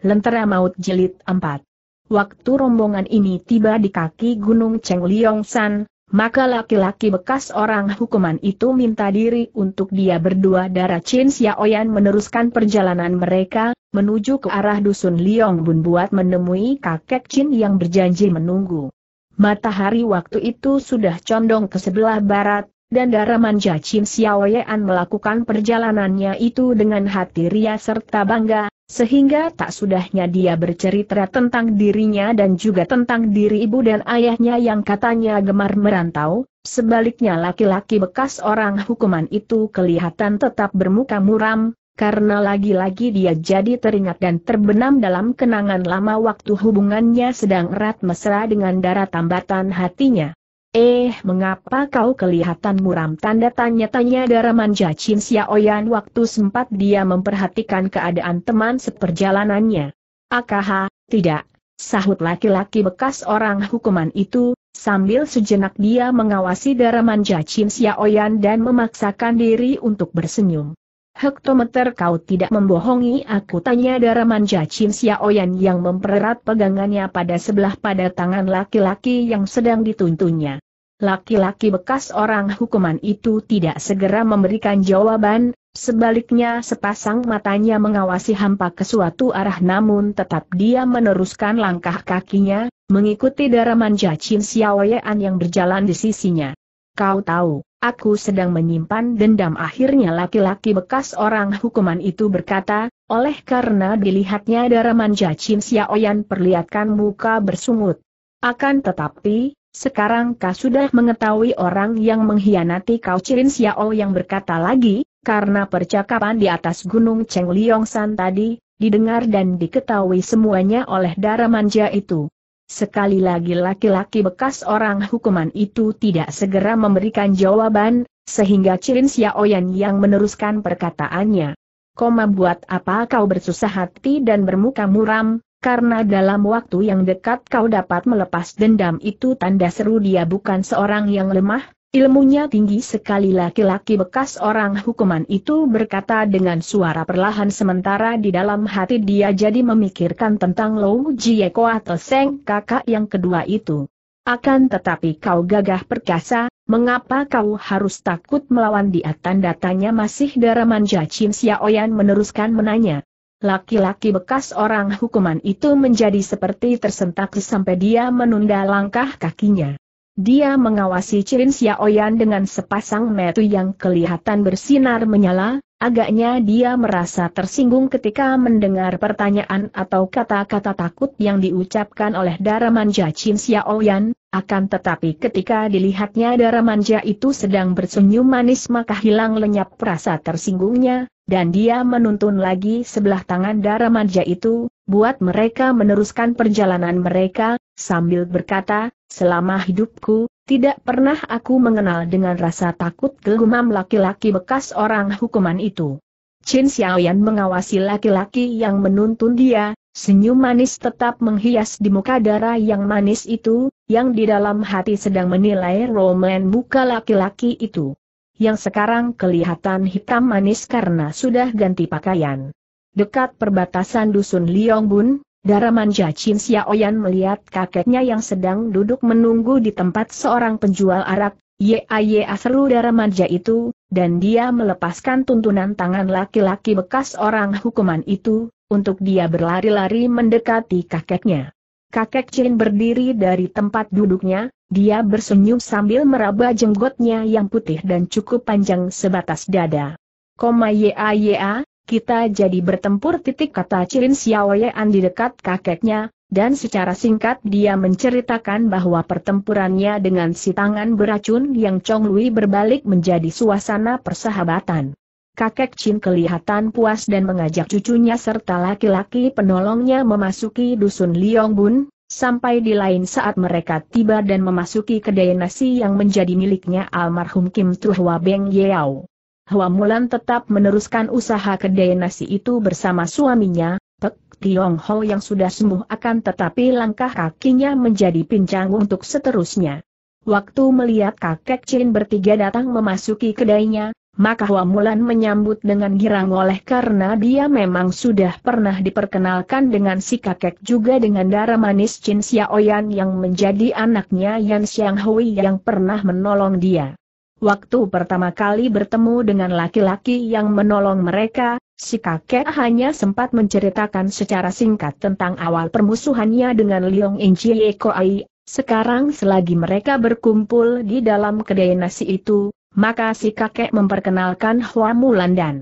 Lentera Maut Jelit 4 Waktu rombongan ini tiba di kaki Gunung Cheng Liong San, maka laki-laki bekas orang hukuman itu minta diri untuk dia berdua darah Chin Xiaoyan meneruskan perjalanan mereka, menuju ke arah dusun Liong Bun buat menemui kakek Chin yang berjanji menunggu. Matahari waktu itu sudah condong ke sebelah barat, dan darah manja Chin Xiaoyan melakukan perjalanannya itu dengan hati ria serta bangga, sehingga tak sudahnya dia bercerita tentang dirinya dan juga tentang diri ibu dan ayahnya yang katanya gemar merantau, sebaliknya laki-laki bekas orang hukuman itu kelihatan tetap bermuka muram, karena lagi-lagi dia jadi teringat dan terbenam dalam kenangan lama waktu hubungannya sedang erat mesra dengan darah tambatan hatinya. Eh, mengapa kau kelihatan muram? Tanda tanya-tanya Daraman Chin Xiaoyan waktu sempat dia memperhatikan keadaan teman seperjalanannya. Akaha, tidak, sahut laki-laki bekas orang hukuman itu, sambil sejenak dia mengawasi Daraman Chin Xiaoyan dan memaksakan diri untuk bersenyum. Hektometer kau tidak membohongi aku tanya darah manja Chin Xiaoyan yang mempererat pegangannya pada sebelah pada tangan laki-laki yang sedang dituntunnya. Laki-laki bekas orang hukuman itu tidak segera memberikan jawaban, sebaliknya sepasang matanya mengawasi hampa ke suatu arah namun tetap dia meneruskan langkah kakinya, mengikuti darah manja Chin Xiaoyan yang berjalan di sisinya. Kau tahu, aku sedang menyimpan dendam akhirnya laki-laki bekas orang hukuman itu berkata, oleh karena dilihatnya darah manja Chin Xiaoyan perlihatkan muka bersungut. Akan tetapi, sekarang kau sudah mengetahui orang yang mengkhianati kau Chin Xiao yang berkata lagi, karena percakapan di atas gunung Cheng Liong San tadi, didengar dan diketahui semuanya oleh darah manja itu. Sekali lagi laki-laki bekas orang hukuman itu tidak segera memberikan jawaban, sehingga Cirin Xiaoyan yang meneruskan perkataannya. Koma buat apa kau bersusah hati dan bermuka muram, karena dalam waktu yang dekat kau dapat melepas dendam itu tanda seru dia bukan seorang yang lemah, Ilmunya tinggi sekali laki-laki bekas orang hukuman itu berkata dengan suara perlahan sementara di dalam hati dia jadi memikirkan tentang Lou Jieko atau Seng kakak yang kedua itu. Akan tetapi kau gagah perkasa, mengapa kau harus takut melawan dia tanda tanya masih daraman Chin Xiaoyan meneruskan menanya. Laki-laki bekas orang hukuman itu menjadi seperti tersentak sampai dia menunda langkah kakinya. Dia mengawasi Chin Xiaoyan dengan sepasang metu yang kelihatan bersinar menyala, agaknya dia merasa tersinggung ketika mendengar pertanyaan atau kata-kata takut yang diucapkan oleh Daramanja Chin Xiaoyan, akan tetapi ketika dilihatnya Daramanja itu sedang bersenyum manis maka hilang lenyap perasa tersinggungnya, dan dia menuntun lagi sebelah tangan Daramanja itu, buat mereka meneruskan perjalanan mereka, sambil berkata, Selama hidupku, tidak pernah aku mengenal dengan rasa takut gelumam laki-laki bekas orang hukuman itu. Chen Xiaoyan mengawasi laki-laki yang menuntun dia, senyum manis tetap menghias di muka darah yang manis itu, yang di dalam hati sedang menilai roman muka laki-laki itu. Yang sekarang kelihatan hitam manis karena sudah ganti pakaian. Dekat perbatasan dusun Liongbun, Darah manja Chin Xiaoyan melihat kakeknya yang sedang duduk menunggu di tempat seorang penjual arak, Yaya seru darah manja itu, dan dia melepaskan tuntunan tangan laki-laki bekas orang hukuman itu, untuk dia berlari-lari mendekati kakeknya. Kakek Chin berdiri dari tempat duduknya, dia bersenyum sambil meraba jenggotnya yang putih dan cukup panjang sebatas dada. Koma Yaya, kita jadi bertempur titik kata Cirin Xiaoyan di dekat kakeknya, dan secara singkat dia menceritakan bahwa pertempurannya dengan si tangan beracun yang Chong Lui berbalik menjadi suasana persahabatan. Kakek Chin kelihatan puas dan mengajak cucunya serta laki-laki penolongnya memasuki dusun Liong sampai di lain saat mereka tiba dan memasuki kedai nasi yang menjadi miliknya almarhum Kim Truhwa Beng Yeow. Hua Mulan tetap meneruskan usaha kedai nasi itu bersama suaminya, Pek Tiong Ho yang sudah sembuh akan tetapi langkah kakinya menjadi pincang untuk seterusnya. Waktu melihat kakek Chin bertiga datang memasuki kedainya, maka Hua Mulan menyambut dengan girang oleh karena dia memang sudah pernah diperkenalkan dengan si kakek juga dengan darah manis Chin Xiaoyan yang menjadi anaknya Yan Xiang Hui yang pernah menolong dia. Waktu pertama kali bertemu dengan laki-laki yang menolong mereka, si kakek hanya sempat menceritakan secara singkat tentang awal permusuhannya dengan Liong Injie Koai. Sekarang selagi mereka berkumpul di dalam kedai nasi itu, maka si kakek memperkenalkan Hua Mulan dan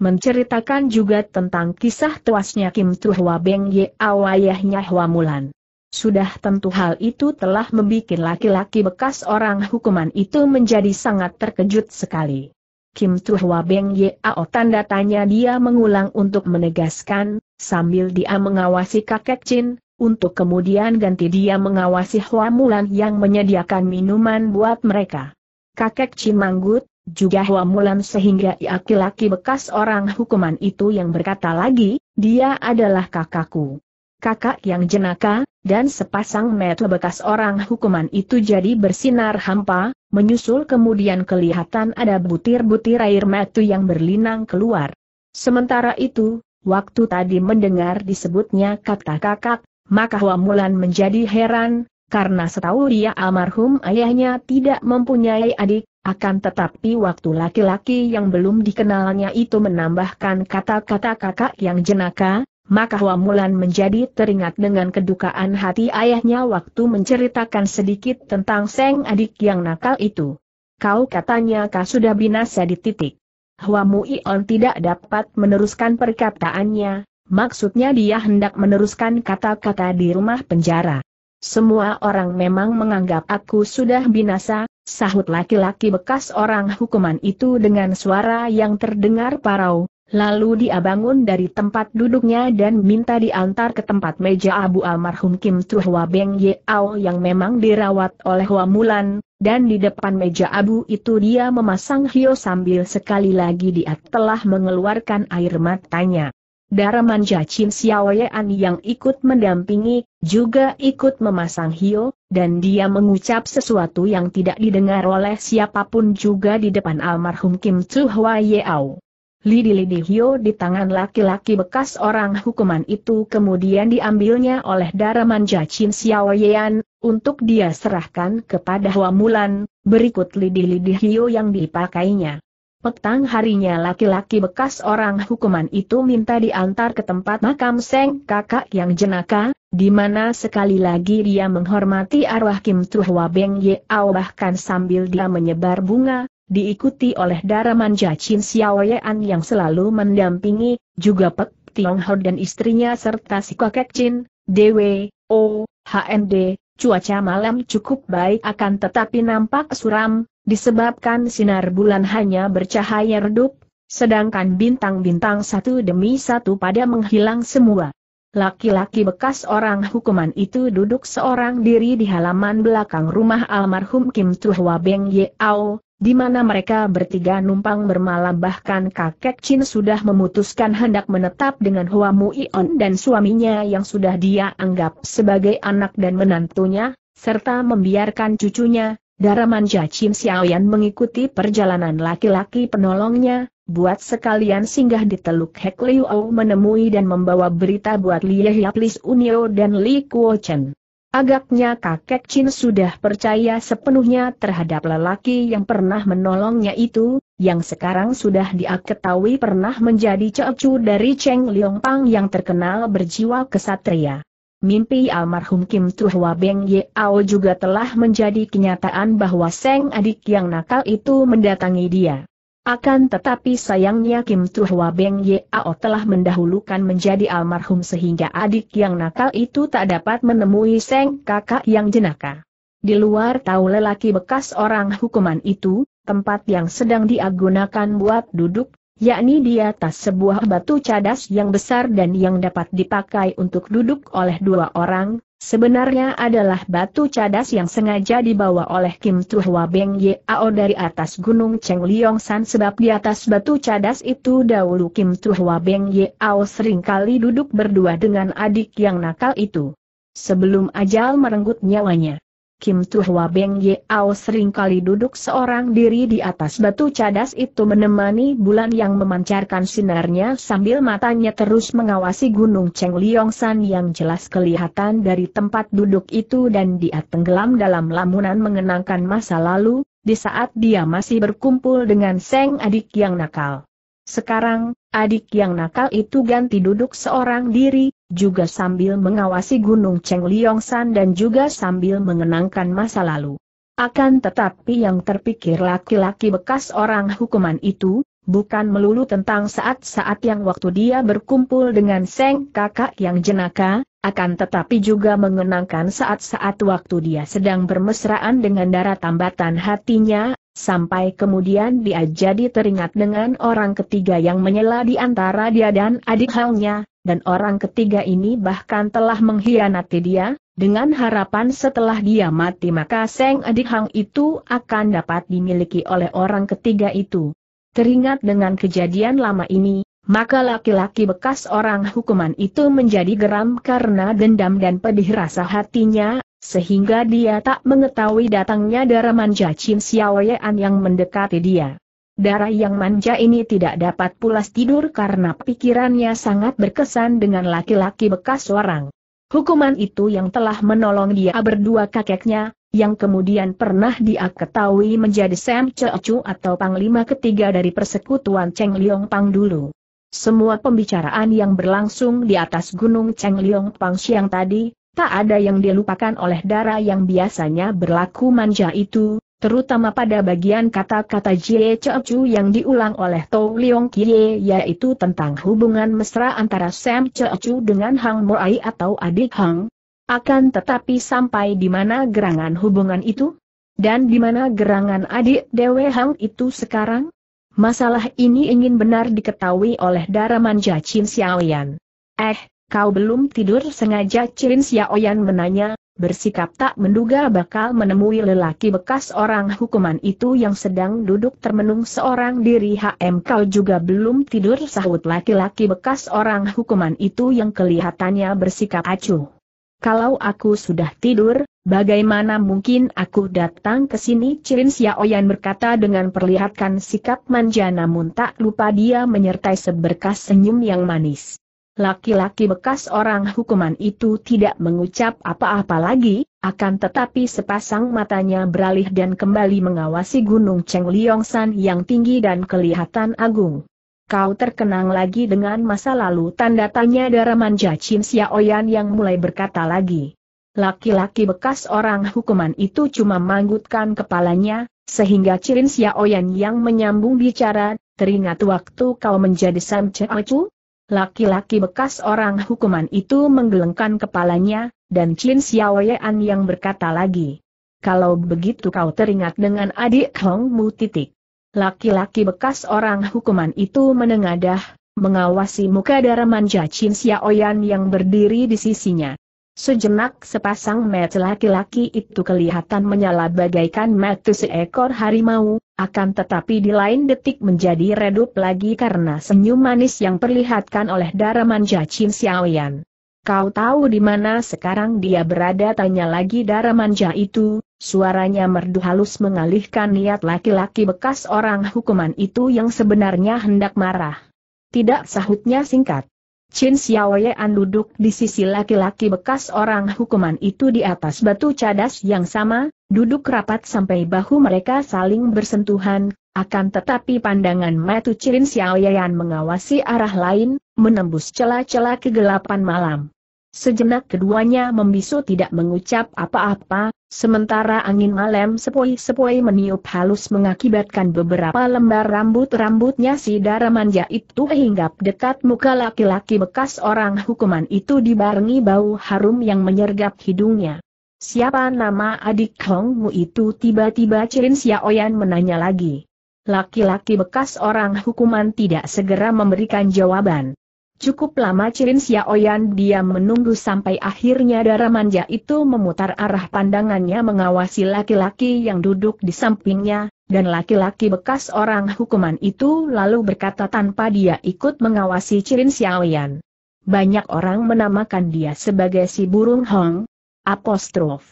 menceritakan juga tentang kisah tuasnya Kim Hua Beng Ye awayahnya Hua Mulan. Sudah tentu hal itu telah membuat laki-laki bekas orang hukuman itu menjadi sangat terkejut sekali. Kim Tuhwa Beng Yao tanda tanya dia mengulang untuk menegaskan, sambil dia mengawasi kakek Chin, untuk kemudian ganti dia mengawasi Hua Mulan yang menyediakan minuman buat mereka. Kakek Chin manggut, juga Hua Mulan sehingga laki-laki bekas orang hukuman itu yang berkata lagi, dia adalah kakakku. Kakak yang jenaka, dan sepasang mata bekas orang hukuman itu jadi bersinar hampa, menyusul kemudian kelihatan ada butir-butir air mata yang berlinang keluar. Sementara itu, waktu tadi mendengar disebutnya kata kakak, maka Wamulan menjadi heran, karena setahu dia almarhum ayahnya tidak mempunyai adik, akan tetapi waktu laki-laki yang belum dikenalnya itu menambahkan kata-kata kakak yang jenaka, maka Hua menjadi teringat dengan kedukaan hati ayahnya waktu menceritakan sedikit tentang Seng adik yang nakal itu. Kau katanya kau sudah binasa di titik. Hua on tidak dapat meneruskan perkataannya, maksudnya dia hendak meneruskan kata-kata di rumah penjara. Semua orang memang menganggap aku sudah binasa, sahut laki-laki bekas orang hukuman itu dengan suara yang terdengar parau, Lalu dia bangun dari tempat duduknya dan minta diantar ke tempat meja abu almarhum Kim Hwa Beng Ye Au yang memang dirawat oleh Mulan, dan di depan meja abu itu dia memasang hio sambil sekali lagi dia telah mengeluarkan air matanya. Daraman Jacin Xiaoyan yang ikut mendampingi, juga ikut memasang hio, dan dia mengucap sesuatu yang tidak didengar oleh siapapun juga di depan almarhum Kim Tsu Hwa Au. Lidi-lidi Hio di tangan laki-laki bekas orang hukuman itu kemudian diambilnya oleh Daramanja Chin Xiao Yan, untuk dia serahkan kepada Hua Mulan, berikut lidi-lidi Hio yang dipakainya. Petang harinya laki-laki bekas orang hukuman itu minta diantar ke tempat makam Seng kakak yang jenaka, di mana sekali lagi dia menghormati arwah Kim Tuhwa Beng Yeao bahkan sambil dia menyebar bunga, diikuti oleh Daramanja Chin Xiaoyan yang selalu mendampingi, juga Pek Tiong Ho dan istrinya serta si kakek Chin, DW, O, HND, cuaca malam cukup baik akan tetapi nampak suram, disebabkan sinar bulan hanya bercahaya redup, sedangkan bintang-bintang satu demi satu pada menghilang semua. Laki-laki bekas orang hukuman itu duduk seorang diri di halaman belakang rumah almarhum Kim Tuhwa Beng Au di mana mereka bertiga numpang bermalam bahkan kakek Chin sudah memutuskan hendak menetap dengan Hua Muion dan suaminya yang sudah dia anggap sebagai anak dan menantunya, serta membiarkan cucunya, Daramanja Chin Xiaoyan mengikuti perjalanan laki-laki penolongnya, buat sekalian singgah di Teluk Hek Liu menemui dan membawa berita buat Li Haplis Plis Unio dan Li Kuo Chen. Agaknya kakek Chin sudah percaya sepenuhnya terhadap lelaki yang pernah menolongnya itu, yang sekarang sudah dia pernah menjadi cecu dari Cheng Liong Pang yang terkenal berjiwa kesatria. Mimpi almarhum Kim Tuhwa Beng Yao juga telah menjadi kenyataan bahwa Seng adik yang nakal itu mendatangi dia. Akan tetapi sayangnya Kim Tuhwa Beng Yao telah mendahulukan menjadi almarhum sehingga adik yang nakal itu tak dapat menemui seng kakak yang jenaka. Di luar tahu lelaki bekas orang hukuman itu, tempat yang sedang diagunakan buat duduk, yakni di atas sebuah batu cadas yang besar dan yang dapat dipakai untuk duduk oleh dua orang, Sebenarnya adalah batu cadas yang sengaja dibawa oleh Kim Tuhwa Beng Yao dari atas Gunung Cheng Liong San sebab di atas batu cadas itu dahulu Kim Tuhwa Beng sering seringkali duduk berdua dengan adik yang nakal itu. Sebelum ajal merenggut nyawanya. Kim Tuhwa Beng Yeao seringkali duduk seorang diri di atas batu cadas itu menemani bulan yang memancarkan sinarnya sambil matanya terus mengawasi gunung Cheng San yang jelas kelihatan dari tempat duduk itu dan dia tenggelam dalam lamunan mengenangkan masa lalu, di saat dia masih berkumpul dengan Seng adik yang nakal. Sekarang, adik yang nakal itu ganti duduk seorang diri, juga sambil mengawasi Gunung Cheng San dan juga sambil mengenangkan masa lalu. Akan tetapi yang terpikir laki-laki bekas orang hukuman itu, bukan melulu tentang saat-saat yang waktu dia berkumpul dengan Seng kakak yang jenaka, akan tetapi juga mengenangkan saat-saat waktu dia sedang bermesraan dengan darah tambatan hatinya, sampai kemudian dia jadi teringat dengan orang ketiga yang menyela di antara dia dan adik halnya, dan orang ketiga ini bahkan telah mengkhianati dia, dengan harapan setelah dia mati maka Seng Adik Hang itu akan dapat dimiliki oleh orang ketiga itu. Teringat dengan kejadian lama ini, maka laki-laki bekas orang hukuman itu menjadi geram karena dendam dan pedih rasa hatinya, sehingga dia tak mengetahui datangnya Daraman Jacin Xiaoyan yang mendekati dia. Darah yang manja ini tidak dapat pulas tidur karena pikirannya sangat berkesan dengan laki-laki bekas orang. Hukuman itu yang telah menolong dia berdua kakeknya, yang kemudian pernah dia ketahui menjadi Sam Cheochu atau Panglima ketiga dari persekutuan Cheng Liong Pang dulu. Semua pembicaraan yang berlangsung di atas gunung Cheng Liong Pang siang tadi, tak ada yang dilupakan oleh darah yang biasanya berlaku manja itu, terutama pada bagian kata-kata Jie Chu yang diulang oleh Tou Leong Kie yaitu tentang hubungan mesra antara Sam Chu dengan Hang Moai atau adik Hang. Akan tetapi sampai di mana gerangan hubungan itu? Dan di mana gerangan adik Dewe Hang itu sekarang? Masalah ini ingin benar diketahui oleh Daramanja Chin Xiaoyan. Eh, kau belum tidur sengaja Chin Xiaoyan menanya, bersikap tak menduga bakal menemui lelaki bekas orang hukuman itu yang sedang duduk termenung seorang diri HM kau juga belum tidur sahut laki-laki bekas orang hukuman itu yang kelihatannya bersikap acuh. Kalau aku sudah tidur, bagaimana mungkin aku datang ke sini Cirin Xiaoyan berkata dengan perlihatkan sikap manja namun tak lupa dia menyertai seberkas senyum yang manis. Laki-laki bekas orang hukuman itu tidak mengucap apa-apa lagi, akan tetapi sepasang matanya beralih dan kembali mengawasi Gunung Cheng Liongsan yang tinggi dan kelihatan agung. Kau terkenang lagi dengan masa lalu tanda tanya Daramanja Chin Xiaoyan yang mulai berkata lagi. Laki-laki bekas orang hukuman itu cuma manggutkan kepalanya, sehingga Chin Xiaoyan yang menyambung bicara, teringat waktu kau menjadi Sam Chu Laki-laki bekas orang hukuman itu menggelengkan kepalanya, dan Chin Xiaoyan yang berkata lagi. Kalau begitu kau teringat dengan adik Hong Mu titik. Laki-laki bekas orang hukuman itu menengadah, mengawasi muka daraman Chin Xiaoyan yang berdiri di sisinya. Sejenak sepasang mata laki-laki itu kelihatan menyala bagaikan mata seekor harimau, akan tetapi di lain detik menjadi redup lagi karena senyum manis yang perlihatkan oleh darah Daraman Jacin Xiaoyan. Kau tahu di mana sekarang dia berada tanya lagi darah Daramanja itu, suaranya merdu halus mengalihkan niat laki-laki bekas orang hukuman itu yang sebenarnya hendak marah. Tidak sahutnya singkat. Chin Xiaoyan duduk di sisi laki-laki bekas orang hukuman itu di atas batu cadas yang sama, duduk rapat sampai bahu mereka saling bersentuhan, akan tetapi pandangan mata Chin Xiaoyan mengawasi arah lain, menembus celah-celah kegelapan malam. Sejenak keduanya membisu tidak mengucap apa-apa, Sementara angin malam sepoi-sepoi meniup halus mengakibatkan beberapa lembar rambut-rambutnya si darah manja itu hinggap dekat muka laki-laki bekas orang hukuman itu dibarengi bau harum yang menyergap hidungnya. Siapa nama adik Hongmu itu tiba-tiba Cirin Xiaoyan menanya lagi. Laki-laki bekas orang hukuman tidak segera memberikan jawaban. Cukup lama Cirin Xiaoyan diam menunggu sampai akhirnya darah manja itu memutar arah pandangannya mengawasi laki-laki yang duduk di sampingnya, dan laki-laki bekas orang hukuman itu lalu berkata tanpa dia ikut mengawasi Cirin Xiaoyan. Banyak orang menamakan dia sebagai si burung hong, apostrof.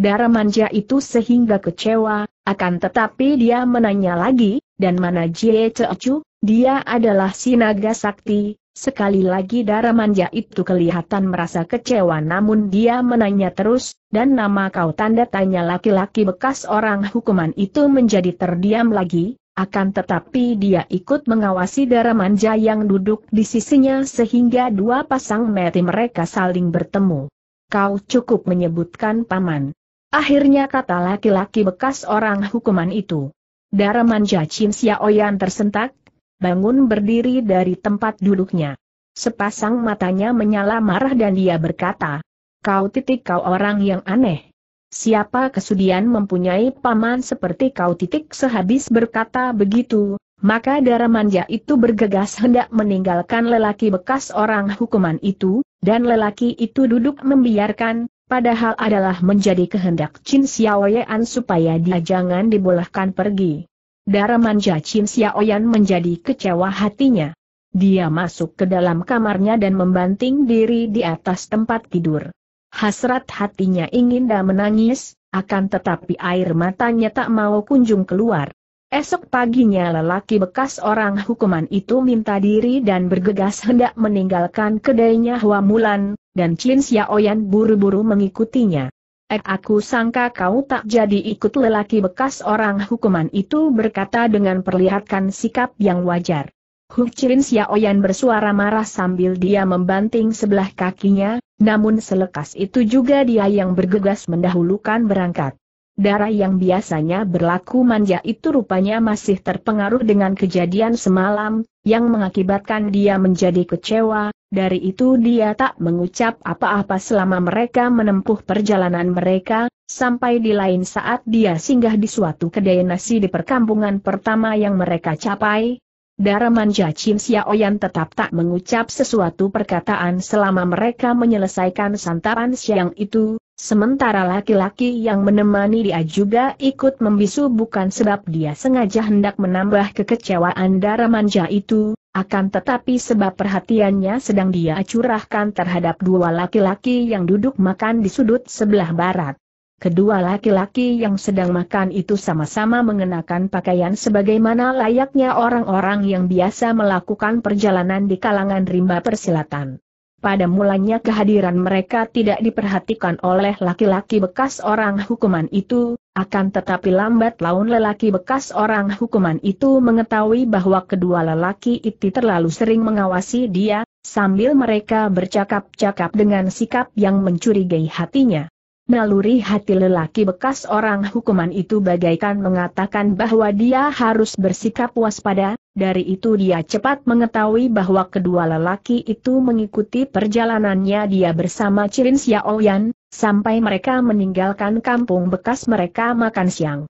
Darah manja itu sehingga kecewa, akan tetapi dia menanya lagi, dan mana Jie Cecu, dia adalah si naga sakti, Sekali lagi darah manja itu kelihatan merasa kecewa namun dia menanya terus, dan nama kau tanda tanya laki-laki bekas orang hukuman itu menjadi terdiam lagi, akan tetapi dia ikut mengawasi darah manja yang duduk di sisinya sehingga dua pasang mati mereka saling bertemu. Kau cukup menyebutkan paman. Akhirnya kata laki-laki bekas orang hukuman itu. Darah manja Chin Xiaoyan tersentak, bangun berdiri dari tempat duduknya. Sepasang matanya menyala marah dan dia berkata, Kau titik kau orang yang aneh. Siapa kesudian mempunyai paman seperti kau titik sehabis berkata begitu, maka Daramanja itu bergegas hendak meninggalkan lelaki bekas orang hukuman itu, dan lelaki itu duduk membiarkan, padahal adalah menjadi kehendak Chin Xiaoyan supaya dia jangan dibolehkan pergi. Daramanja Chin Xiaoyan menjadi kecewa hatinya. Dia masuk ke dalam kamarnya dan membanting diri di atas tempat tidur. Hasrat hatinya ingin dah menangis, akan tetapi air matanya tak mau kunjung keluar. Esok paginya lelaki bekas orang hukuman itu minta diri dan bergegas hendak meninggalkan kedainya Hua Mulan, dan Chin Xiaoyan buru-buru mengikutinya. Eh aku sangka kau tak jadi ikut lelaki bekas orang hukuman itu berkata dengan perlihatkan sikap yang wajar. Huchin Xiaoyan bersuara marah sambil dia membanting sebelah kakinya, namun selekas itu juga dia yang bergegas mendahulukan berangkat. Darah yang biasanya berlaku manja itu rupanya masih terpengaruh dengan kejadian semalam, yang mengakibatkan dia menjadi kecewa, dari itu dia tak mengucap apa-apa selama mereka menempuh perjalanan mereka, sampai di lain saat dia singgah di suatu kedai nasi di perkampungan pertama yang mereka capai. Darah manja Chin Xiaoyan tetap tak mengucap sesuatu perkataan selama mereka menyelesaikan santapan siang itu, Sementara laki-laki yang menemani dia juga ikut membisu bukan sebab dia sengaja hendak menambah kekecewaan darah manja itu, akan tetapi sebab perhatiannya sedang dia curahkan terhadap dua laki-laki yang duduk makan di sudut sebelah barat. Kedua laki-laki yang sedang makan itu sama-sama mengenakan pakaian sebagaimana layaknya orang-orang yang biasa melakukan perjalanan di kalangan rimba persilatan. Pada mulanya kehadiran mereka tidak diperhatikan oleh laki-laki bekas orang hukuman itu, akan tetapi lambat laun lelaki bekas orang hukuman itu mengetahui bahwa kedua lelaki itu terlalu sering mengawasi dia, sambil mereka bercakap-cakap dengan sikap yang mencurigai hatinya. Naluri hati lelaki bekas orang hukuman itu bagaikan mengatakan bahwa dia harus bersikap waspada, dari itu dia cepat mengetahui bahwa kedua lelaki itu mengikuti perjalanannya dia bersama Cirin Xiaoyan, sampai mereka meninggalkan kampung bekas mereka makan siang.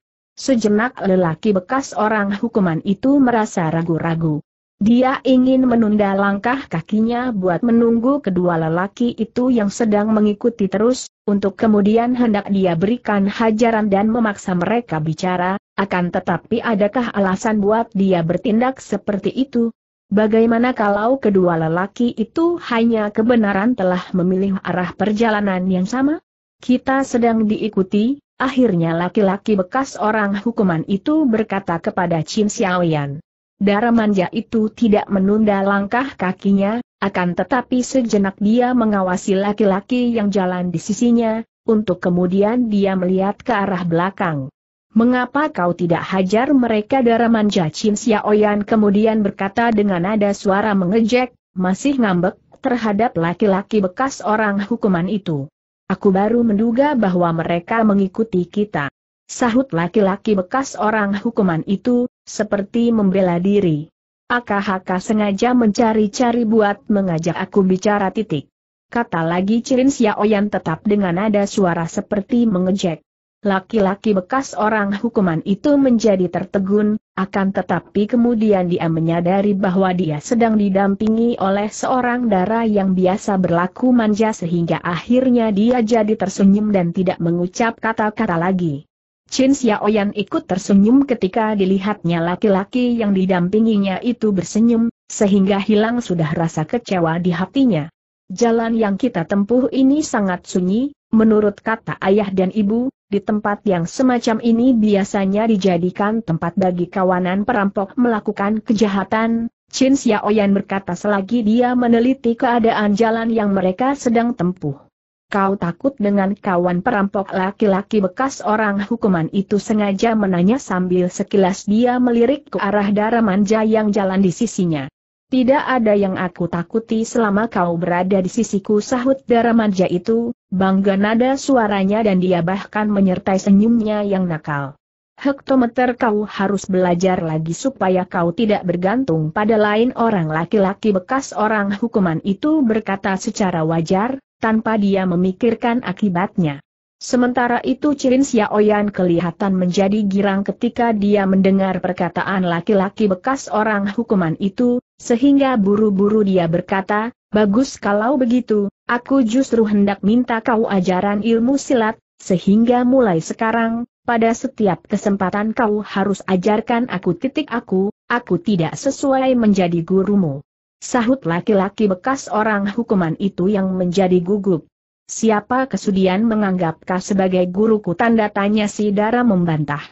Sejenak lelaki bekas orang hukuman itu merasa ragu-ragu. Dia ingin menunda langkah kakinya buat menunggu kedua lelaki itu yang sedang mengikuti terus, untuk kemudian hendak dia berikan hajaran dan memaksa mereka bicara, akan tetapi adakah alasan buat dia bertindak seperti itu? Bagaimana kalau kedua lelaki itu hanya kebenaran telah memilih arah perjalanan yang sama? Kita sedang diikuti, akhirnya laki-laki bekas orang hukuman itu berkata kepada Chin Xiaoyan. Darah manja itu tidak menunda langkah kakinya, akan tetapi sejenak dia mengawasi laki-laki yang jalan di sisinya, untuk kemudian dia melihat ke arah belakang. Mengapa kau tidak hajar mereka darah manja Chin Xiaoyan kemudian berkata dengan nada suara mengejek, masih ngambek terhadap laki-laki bekas orang hukuman itu. Aku baru menduga bahwa mereka mengikuti kita. Sahut laki-laki bekas orang hukuman itu, seperti membela diri. AKHK sengaja mencari-cari buat mengajak aku bicara titik. Kata lagi Cirin Xiaoyan tetap dengan nada suara seperti mengejek. Laki-laki bekas orang hukuman itu menjadi tertegun, akan tetapi kemudian dia menyadari bahwa dia sedang didampingi oleh seorang dara yang biasa berlaku manja sehingga akhirnya dia jadi tersenyum dan tidak mengucap kata-kata lagi. Chin Xiaoyan ikut tersenyum ketika dilihatnya laki-laki yang didampinginya itu bersenyum, sehingga hilang sudah rasa kecewa di hatinya. Jalan yang kita tempuh ini sangat sunyi, menurut kata ayah dan ibu, di tempat yang semacam ini biasanya dijadikan tempat bagi kawanan perampok melakukan kejahatan, Chin Xiaoyan berkata selagi dia meneliti keadaan jalan yang mereka sedang tempuh. Kau takut dengan kawan perampok laki-laki bekas orang hukuman itu sengaja menanya sambil sekilas dia melirik ke arah darah manja yang jalan di sisinya. Tidak ada yang aku takuti selama kau berada di sisiku sahut darah manja itu, bangga nada suaranya dan dia bahkan menyertai senyumnya yang nakal hektometer kau harus belajar lagi supaya kau tidak bergantung pada lain orang laki-laki bekas orang hukuman itu berkata secara wajar, tanpa dia memikirkan akibatnya. Sementara itu Cirin Xiaoyan kelihatan menjadi girang ketika dia mendengar perkataan laki-laki bekas orang hukuman itu, sehingga buru-buru dia berkata, bagus kalau begitu, aku justru hendak minta kau ajaran ilmu silat, sehingga mulai sekarang, pada setiap kesempatan kau harus ajarkan aku titik aku, aku tidak sesuai menjadi gurumu. Sahut laki-laki bekas orang hukuman itu yang menjadi gugup. Siapa kesudian menganggap kau sebagai guruku tanda tanya si Dara membantah.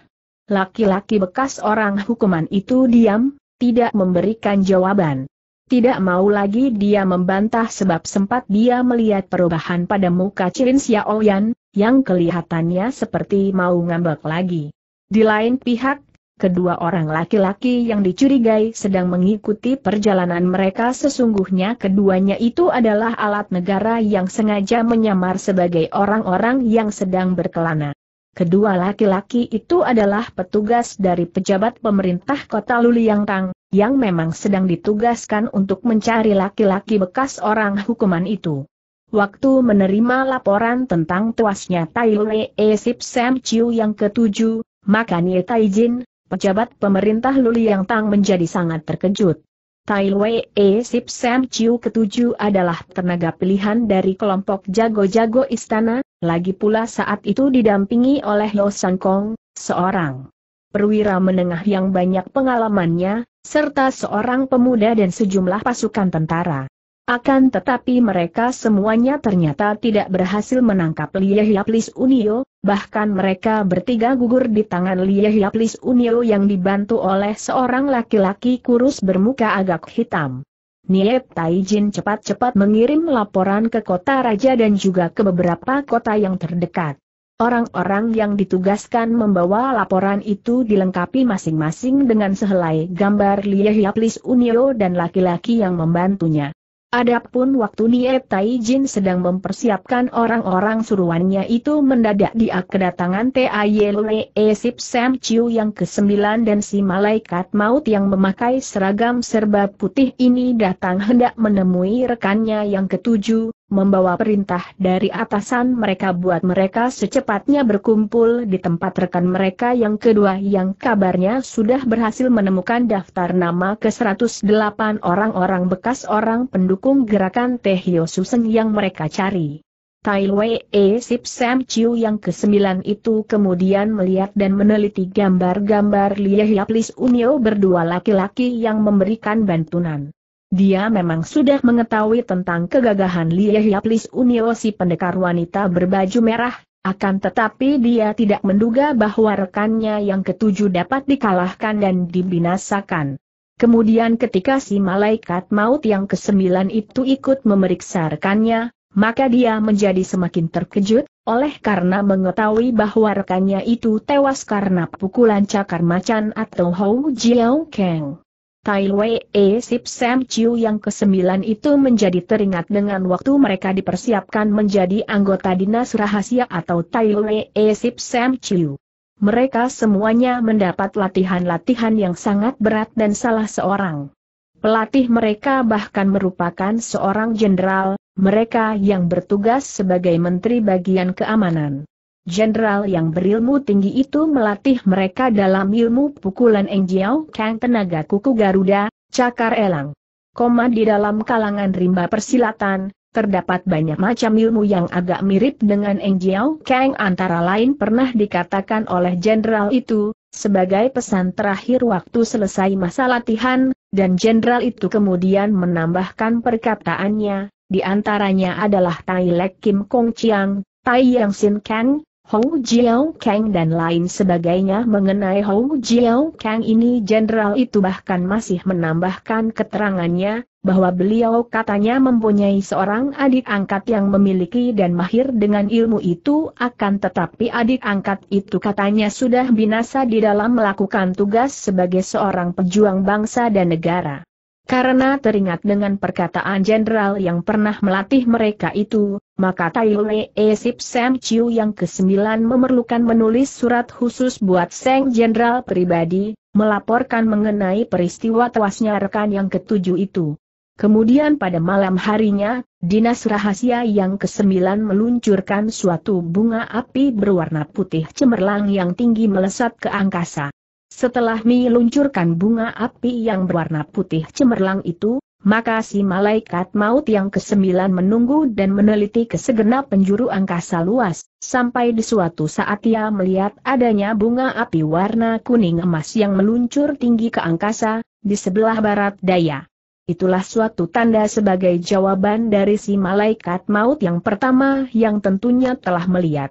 Laki-laki bekas orang hukuman itu diam, tidak memberikan jawaban. Tidak mau lagi dia membantah sebab sempat dia melihat perubahan pada muka Cirin Xiaoyan, yang kelihatannya seperti mau ngambek lagi. Di lain pihak, kedua orang laki-laki yang dicurigai sedang mengikuti perjalanan mereka sesungguhnya keduanya itu adalah alat negara yang sengaja menyamar sebagai orang-orang yang sedang berkelana. Kedua laki-laki itu adalah petugas dari pejabat pemerintah kota Luliangtang, yang memang sedang ditugaskan untuk mencari laki-laki bekas orang hukuman itu. Waktu menerima laporan tentang tuasnya Tai e Sip Sam Chiu yang ketujuh, maka Nie Tai Jin, pejabat pemerintah Luliang Tang menjadi sangat terkejut. Tai Lue E Sip Sam Chiu ketujuh adalah tenaga pilihan dari kelompok jago-jago istana, lagi pula saat itu didampingi oleh Lo Sangkong, seorang perwira menengah yang banyak pengalamannya, serta seorang pemuda dan sejumlah pasukan tentara. Akan tetapi mereka semuanya ternyata tidak berhasil menangkap Liehiaplis Unio, bahkan mereka bertiga gugur di tangan Liehiaplis Unio yang dibantu oleh seorang laki-laki kurus bermuka agak hitam. Niep Taijin cepat-cepat mengirim laporan ke kota raja dan juga ke beberapa kota yang terdekat. Orang-orang yang ditugaskan membawa laporan itu dilengkapi masing-masing dengan sehelai gambar Liehiaplis Unio dan laki-laki yang membantunya. Adapun waktu Nie Taijin sedang mempersiapkan orang-orang suruhannya itu mendadak dia kedatangan Tayelwe Sip Sam Chiu yang ke-9 dan si malaikat maut yang memakai seragam serba putih ini datang hendak menemui rekannya yang ketujuh, membawa perintah dari atasan mereka buat mereka secepatnya berkumpul di tempat rekan mereka yang kedua yang kabarnya sudah berhasil menemukan daftar nama ke-108 orang-orang bekas orang pendukung gerakan Tehyo Suseng yang mereka cari. Tai Wei e Sip Sam Chiu yang ke-9 itu kemudian melihat dan meneliti gambar-gambar Lia Hiap Unio berdua laki-laki yang memberikan bantuan. Dia memang sudah mengetahui tentang kegagahan Lia Hiaplis Unio si pendekar wanita berbaju merah, akan tetapi dia tidak menduga bahwa rekannya yang ketujuh dapat dikalahkan dan dibinasakan. Kemudian ketika si malaikat maut yang kesembilan itu ikut memeriksa rekannya, maka dia menjadi semakin terkejut, oleh karena mengetahui bahwa rekannya itu tewas karena pukulan cakar macan atau Hou Jiao Kang. Tai Wei E Sip Sam Chiu yang kesembilan itu menjadi teringat dengan waktu mereka dipersiapkan menjadi anggota dinas rahasia atau Tai Wei E Sip Sam Chiu. Mereka semuanya mendapat latihan-latihan yang sangat berat dan salah seorang. Pelatih mereka bahkan merupakan seorang jenderal, mereka yang bertugas sebagai menteri bagian keamanan. Jenderal yang berilmu tinggi itu melatih mereka dalam ilmu pukulan Engjiao Kang tenaga kuku Garuda, cakar elang. Koma di dalam kalangan rimba persilatan, terdapat banyak macam ilmu yang agak mirip dengan Engjiao Kang antara lain pernah dikatakan oleh jenderal itu, sebagai pesan terakhir waktu selesai masa latihan, dan jenderal itu kemudian menambahkan perkataannya, di antaranya adalah Tai Lek Kim Kong Chiang, Tai Yang Sin Kang, Hou Jiao Kang dan lain sebagainya mengenai Hou Jiao Kang ini jenderal itu bahkan masih menambahkan keterangannya, bahwa beliau katanya mempunyai seorang adik angkat yang memiliki dan mahir dengan ilmu itu akan tetapi adik angkat itu katanya sudah binasa di dalam melakukan tugas sebagai seorang pejuang bangsa dan negara. Karena teringat dengan perkataan jenderal yang pernah melatih mereka itu, maka Tai Lee Sip Sam Chiu yang ke-9 memerlukan menulis surat khusus buat Seng Jenderal pribadi, melaporkan mengenai peristiwa tewasnya rekan yang ketujuh itu. Kemudian pada malam harinya, Dinas Rahasia yang ke-9 meluncurkan suatu bunga api berwarna putih cemerlang yang tinggi melesat ke angkasa. Setelah meluncurkan bunga api yang berwarna putih cemerlang itu, maka si malaikat maut yang kesembilan menunggu dan meneliti ke segenap penjuru angkasa luas, sampai di suatu saat ia melihat adanya bunga api warna kuning emas yang meluncur tinggi ke angkasa, di sebelah barat daya. Itulah suatu tanda sebagai jawaban dari si malaikat maut yang pertama yang tentunya telah melihat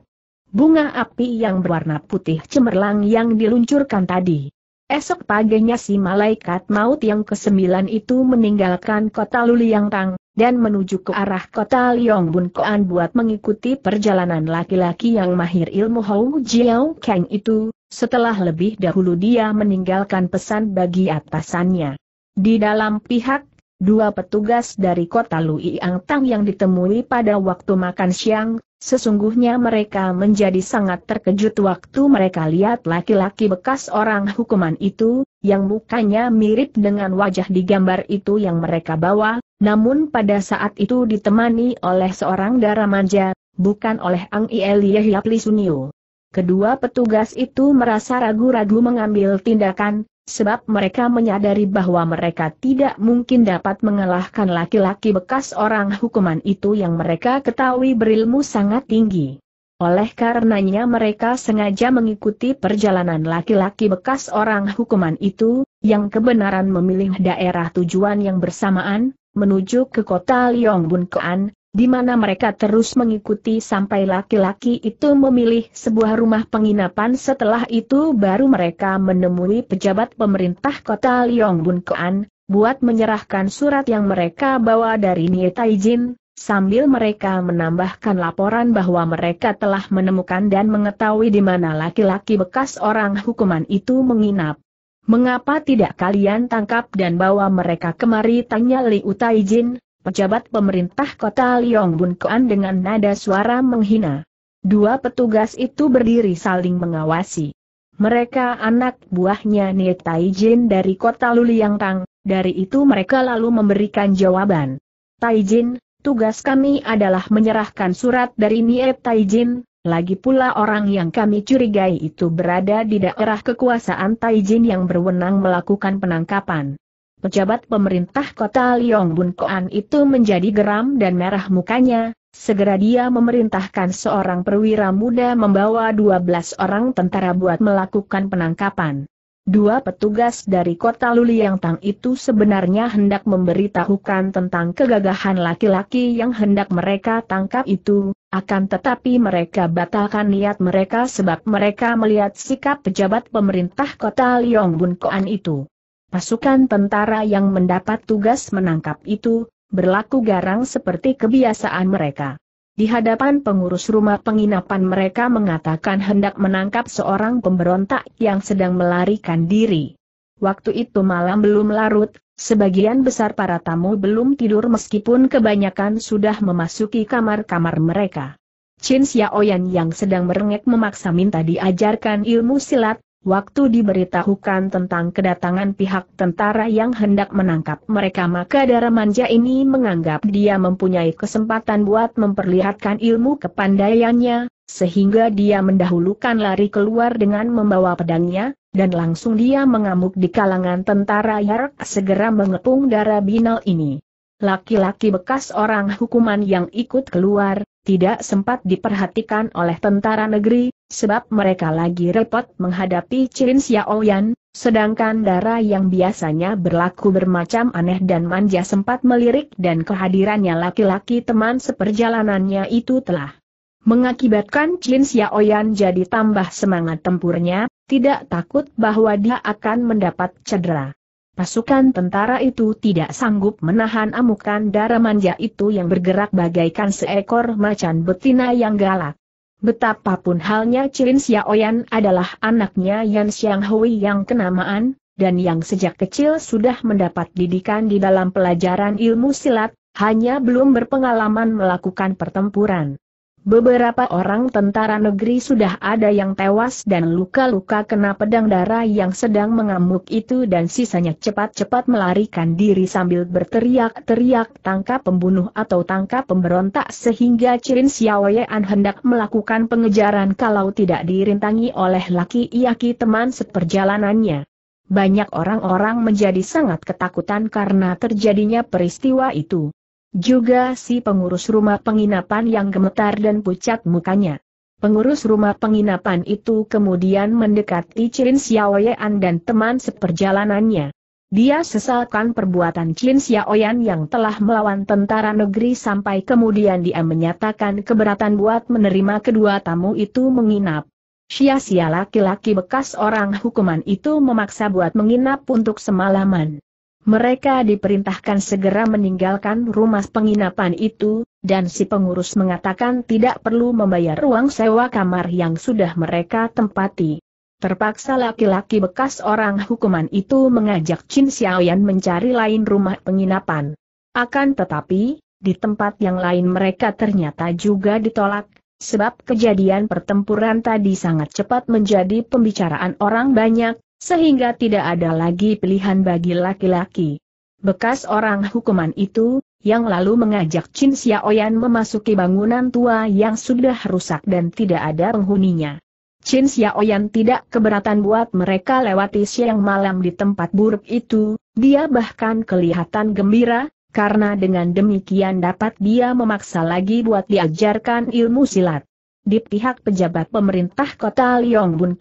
bunga api yang berwarna putih cemerlang yang diluncurkan tadi. Esok paginya si malaikat maut yang kesembilan itu meninggalkan kota Luliangtang, dan menuju ke arah kota Liongbuan Koan buat mengikuti perjalanan laki-laki yang mahir ilmu Hou Jiao Kang itu, setelah lebih dahulu dia meninggalkan pesan bagi atasannya. Di dalam pihak Dua petugas dari kota Lui Tang yang ditemui pada waktu makan siang, sesungguhnya mereka menjadi sangat terkejut waktu mereka lihat laki-laki bekas orang hukuman itu, yang mukanya mirip dengan wajah di gambar itu yang mereka bawa, namun pada saat itu ditemani oleh seorang daramanja, bukan oleh Ang Iel Plisunio. Kedua petugas itu merasa ragu-ragu mengambil tindakan, sebab mereka menyadari bahwa mereka tidak mungkin dapat mengalahkan laki-laki bekas orang hukuman itu yang mereka ketahui berilmu sangat tinggi. Oleh karenanya mereka sengaja mengikuti perjalanan laki-laki bekas orang hukuman itu, yang kebenaran memilih daerah tujuan yang bersamaan, menuju ke kota Liongbunkean, di mana mereka terus mengikuti sampai laki-laki itu memilih sebuah rumah penginapan setelah itu baru mereka menemui pejabat pemerintah kota Liongbunkoan, buat menyerahkan surat yang mereka bawa dari Taijin, sambil mereka menambahkan laporan bahwa mereka telah menemukan dan mengetahui di mana laki-laki bekas orang hukuman itu menginap. Mengapa tidak kalian tangkap dan bawa mereka kemari? Tanya Li Utaijin, pejabat pemerintah kota Liong Koan dengan nada suara menghina. Dua petugas itu berdiri saling mengawasi. Mereka anak buahnya Nie Taijin dari kota Luliangtang, dari itu mereka lalu memberikan jawaban. Taijin, tugas kami adalah menyerahkan surat dari Nie Taijin, lagi pula orang yang kami curigai itu berada di daerah kekuasaan Taijin yang berwenang melakukan penangkapan. Pejabat pemerintah kota Liyong Koan itu menjadi geram dan merah mukanya, Segera dia memerintahkan seorang perwira muda membawa 12 orang tentara buat melakukan penangkapan. Dua petugas dari kota Luliang Tang itu sebenarnya hendak memberitahukan tentang kegagahan laki-laki yang hendak mereka tangkap itu, akan tetapi mereka batalkan niat mereka sebab mereka melihat sikap pejabat pemerintah kota Liyong Koan itu. Pasukan tentara yang mendapat tugas menangkap itu, berlaku garang seperti kebiasaan mereka. Di hadapan pengurus rumah penginapan mereka mengatakan hendak menangkap seorang pemberontak yang sedang melarikan diri. Waktu itu malam belum larut, sebagian besar para tamu belum tidur meskipun kebanyakan sudah memasuki kamar-kamar mereka. Chin Xiaoyan yang sedang merengek memaksa minta diajarkan ilmu silat, Waktu diberitahukan tentang kedatangan pihak tentara yang hendak menangkap mereka maka darah manja ini menganggap dia mempunyai kesempatan buat memperlihatkan ilmu kepandaiannya, sehingga dia mendahulukan lari keluar dengan membawa pedangnya, dan langsung dia mengamuk di kalangan tentara yang segera mengepung darah binal ini. Laki-laki bekas orang hukuman yang ikut keluar, tidak sempat diperhatikan oleh tentara negeri, sebab mereka lagi repot menghadapi Cirin Xiaoyan, sedangkan darah yang biasanya berlaku bermacam aneh dan manja sempat melirik dan kehadirannya laki-laki teman seperjalanannya itu telah mengakibatkan Cirin Xiaoyan jadi tambah semangat tempurnya, tidak takut bahwa dia akan mendapat cedera. Pasukan tentara itu tidak sanggup menahan amukan darah manja itu yang bergerak bagaikan seekor macan betina yang galak. Betapapun halnya Cilin Xiaoyan adalah anaknya Yan Xiang Hui yang kenamaan, dan yang sejak kecil sudah mendapat didikan di dalam pelajaran ilmu silat, hanya belum berpengalaman melakukan pertempuran. Beberapa orang tentara negeri sudah ada yang tewas dan luka-luka kena pedang darah yang sedang mengamuk itu dan sisanya cepat-cepat melarikan diri sambil berteriak-teriak tangkap pembunuh atau tangkap pemberontak sehingga Cirin Siawayan hendak melakukan pengejaran kalau tidak dirintangi oleh laki laki teman seperjalanannya. Banyak orang-orang menjadi sangat ketakutan karena terjadinya peristiwa itu. Juga si pengurus rumah penginapan yang gemetar dan pucat mukanya. Pengurus rumah penginapan itu kemudian mendekati Chin Xiaoyan dan teman seperjalanannya. Dia sesalkan perbuatan Chin Xiaoyan yang telah melawan tentara negeri sampai kemudian dia menyatakan keberatan buat menerima kedua tamu itu menginap. Sia-sia laki-laki bekas orang hukuman itu memaksa buat menginap untuk semalaman. Mereka diperintahkan segera meninggalkan rumah penginapan itu, dan si pengurus mengatakan tidak perlu membayar ruang sewa kamar yang sudah mereka tempati. Terpaksa laki-laki bekas orang hukuman itu mengajak Chin Xiaoyan mencari lain rumah penginapan. Akan tetapi, di tempat yang lain mereka ternyata juga ditolak, sebab kejadian pertempuran tadi sangat cepat menjadi pembicaraan orang banyak, sehingga tidak ada lagi pilihan bagi laki-laki. Bekas orang hukuman itu, yang lalu mengajak Chin Xiaoyan memasuki bangunan tua yang sudah rusak dan tidak ada penghuninya. Chin Xiaoyan tidak keberatan buat mereka lewati siang malam di tempat buruk itu, dia bahkan kelihatan gembira, karena dengan demikian dapat dia memaksa lagi buat diajarkan ilmu silat. Di pihak pejabat pemerintah kota Liong Bun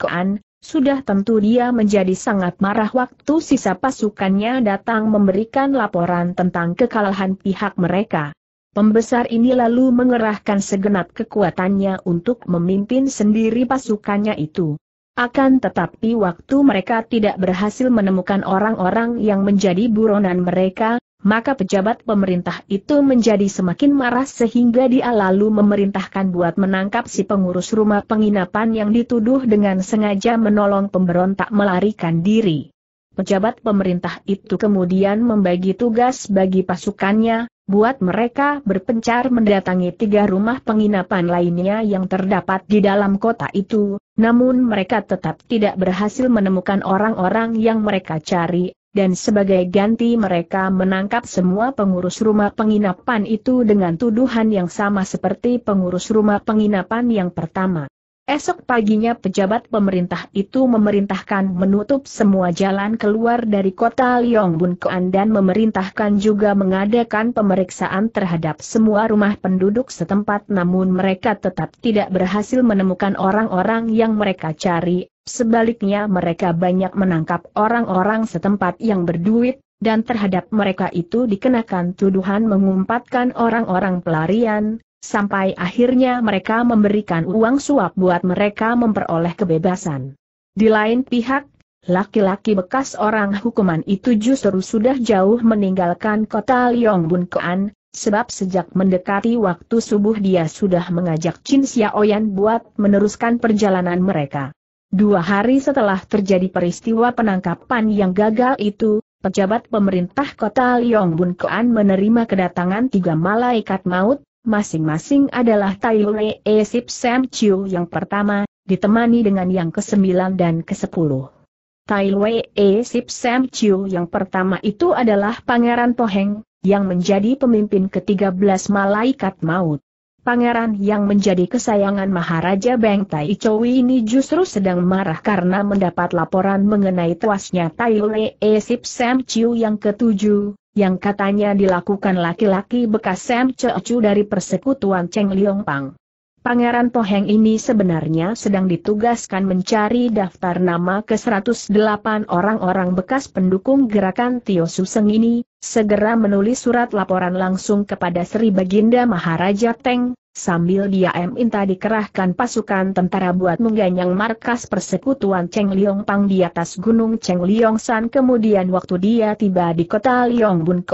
sudah tentu dia menjadi sangat marah waktu sisa pasukannya datang memberikan laporan tentang kekalahan pihak mereka. Pembesar ini lalu mengerahkan segenap kekuatannya untuk memimpin sendiri pasukannya itu. Akan tetapi waktu mereka tidak berhasil menemukan orang-orang yang menjadi buronan mereka, maka pejabat pemerintah itu menjadi semakin marah sehingga dia lalu memerintahkan buat menangkap si pengurus rumah penginapan yang dituduh dengan sengaja menolong pemberontak melarikan diri. Pejabat pemerintah itu kemudian membagi tugas bagi pasukannya, buat mereka berpencar mendatangi tiga rumah penginapan lainnya yang terdapat di dalam kota itu, namun mereka tetap tidak berhasil menemukan orang-orang yang mereka cari, dan sebagai ganti mereka menangkap semua pengurus rumah penginapan itu dengan tuduhan yang sama seperti pengurus rumah penginapan yang pertama. Esok paginya pejabat pemerintah itu memerintahkan menutup semua jalan keluar dari kota Liyongbunkuan dan memerintahkan juga mengadakan pemeriksaan terhadap semua rumah penduduk setempat namun mereka tetap tidak berhasil menemukan orang-orang yang mereka cari Sebaliknya mereka banyak menangkap orang-orang setempat yang berduit, dan terhadap mereka itu dikenakan tuduhan mengumpatkan orang-orang pelarian, sampai akhirnya mereka memberikan uang suap buat mereka memperoleh kebebasan. Di lain pihak, laki-laki bekas orang hukuman itu justru sudah jauh meninggalkan kota Liyongbunkean, sebab sejak mendekati waktu subuh dia sudah mengajak Chin Xiaoyan buat meneruskan perjalanan mereka. Dua hari setelah terjadi peristiwa penangkapan yang gagal itu, pejabat pemerintah kota Bun Kuan menerima kedatangan tiga malaikat maut, masing-masing adalah E Sip Sam Chiu yang pertama, ditemani dengan yang ke-9 dan ke-10. Lue E Sip Sam Chiu yang pertama itu adalah Pangeran Poheng, yang menjadi pemimpin ke-13 malaikat maut pangeran yang menjadi kesayangan Maharaja Beng Tai Chowi ini justru sedang marah karena mendapat laporan mengenai tuasnya Tai Le Esip Sam Chiu yang ketujuh, yang katanya dilakukan laki-laki bekas Sam Chiu dari persekutuan Cheng Liong Pang. Pangeran Toheng ini sebenarnya sedang ditugaskan mencari daftar nama ke-108 orang-orang bekas pendukung gerakan Tio Suseng ini, segera menulis surat laporan langsung kepada Sri Baginda Maharaja Teng, sambil dia minta dikerahkan pasukan tentara buat mengganyang markas persekutuan Cheng Liong Pang di atas gunung Cheng Liong San kemudian waktu dia tiba di kota Liong Bun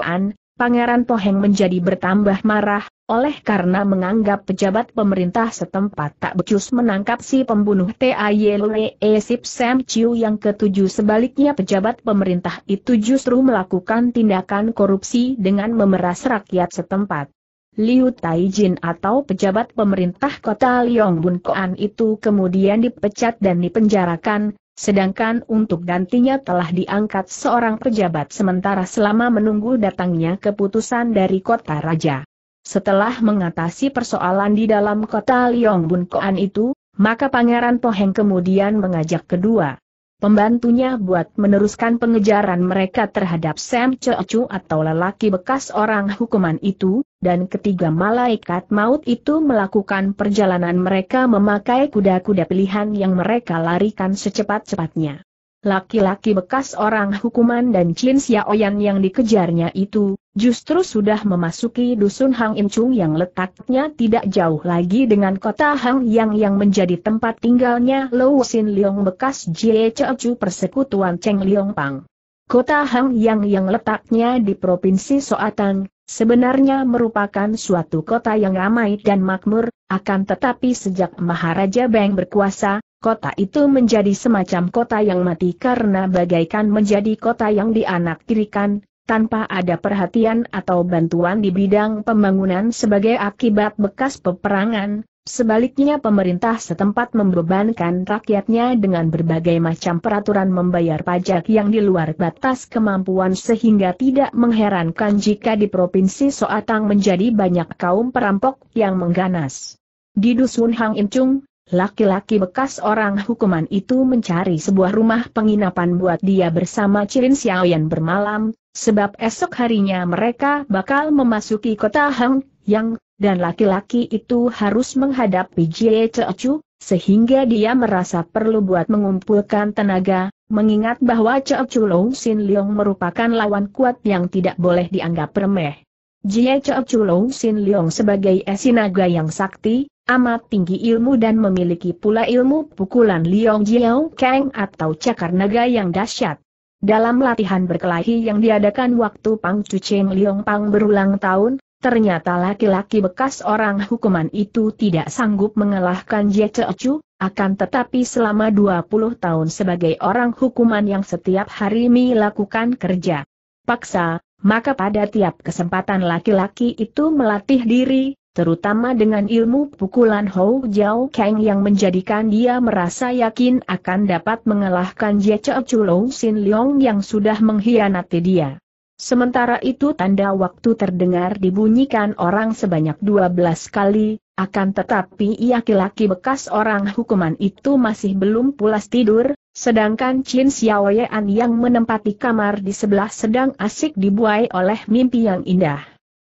Pangeran Poheng menjadi bertambah marah, oleh karena menganggap pejabat pemerintah setempat tak becus menangkap si pembunuh T.A.Y.L.E. E Sip Sam Chiu yang ketujuh sebaliknya pejabat pemerintah itu justru melakukan tindakan korupsi dengan memeras rakyat setempat. Liu Taijin atau pejabat pemerintah kota Liong Bun Koan itu kemudian dipecat dan dipenjarakan, Sedangkan untuk gantinya telah diangkat seorang pejabat sementara selama menunggu datangnya keputusan dari kota raja. Setelah mengatasi persoalan di dalam kota Liong Bun Koan itu, maka Pangeran Poheng kemudian mengajak kedua Pembantunya buat meneruskan pengejaran mereka terhadap Sam Cheochu atau lelaki bekas orang hukuman itu, dan ketiga malaikat maut itu melakukan perjalanan mereka memakai kuda-kuda pilihan yang mereka larikan secepat-cepatnya laki-laki bekas orang hukuman dan Chin Xiaoyan yang dikejarnya itu, justru sudah memasuki dusun Hang Chung yang letaknya tidak jauh lagi dengan kota Hang Yang yang menjadi tempat tinggalnya Lou Sin Leong bekas Jie Chu persekutuan Cheng Leong Pang. Kota Hang Yang yang letaknya di Provinsi Soatan, sebenarnya merupakan suatu kota yang ramai dan makmur, akan tetapi sejak Maharaja Beng berkuasa, kota itu menjadi semacam kota yang mati karena bagaikan menjadi kota yang dianaktirikan, tanpa ada perhatian atau bantuan di bidang pembangunan sebagai akibat bekas peperangan, sebaliknya pemerintah setempat membebankan rakyatnya dengan berbagai macam peraturan membayar pajak yang di luar batas kemampuan sehingga tidak mengherankan jika di Provinsi Soatang menjadi banyak kaum perampok yang mengganas. Di Dusun Hang Incung, Laki-laki bekas orang hukuman itu mencari sebuah rumah penginapan buat dia bersama Cirin Xiaoyan bermalam, sebab esok harinya mereka bakal memasuki kota Hang Yang, dan laki-laki itu harus menghadapi Jie Chu, sehingga dia merasa perlu buat mengumpulkan tenaga, mengingat bahwa Chu Long Sin Leong merupakan lawan kuat yang tidak boleh dianggap remeh. Jie Chu Long Sin Leong sebagai esinaga yang sakti, Amat tinggi ilmu dan memiliki pula ilmu pukulan Liong Jiao Kang atau cakar naga yang dahsyat. Dalam latihan berkelahi yang diadakan waktu Pang Cucing Liong Pang berulang tahun, ternyata laki-laki bekas orang hukuman itu tidak sanggup mengalahkan Jie Chu, akan tetapi selama 20 tahun sebagai orang hukuman yang setiap hari melakukan kerja paksa, maka pada tiap kesempatan laki-laki itu melatih diri, terutama dengan ilmu pukulan Hou Jiao Kang yang menjadikan dia merasa yakin akan dapat mengalahkan Ye Cheo Chulo Sin Leong yang sudah mengkhianati dia. Sementara itu tanda waktu terdengar dibunyikan orang sebanyak dua belas kali, akan tetapi laki-laki bekas orang hukuman itu masih belum pulas tidur, sedangkan Chin Xiaoyan yang menempati kamar di sebelah sedang asik dibuai oleh mimpi yang indah.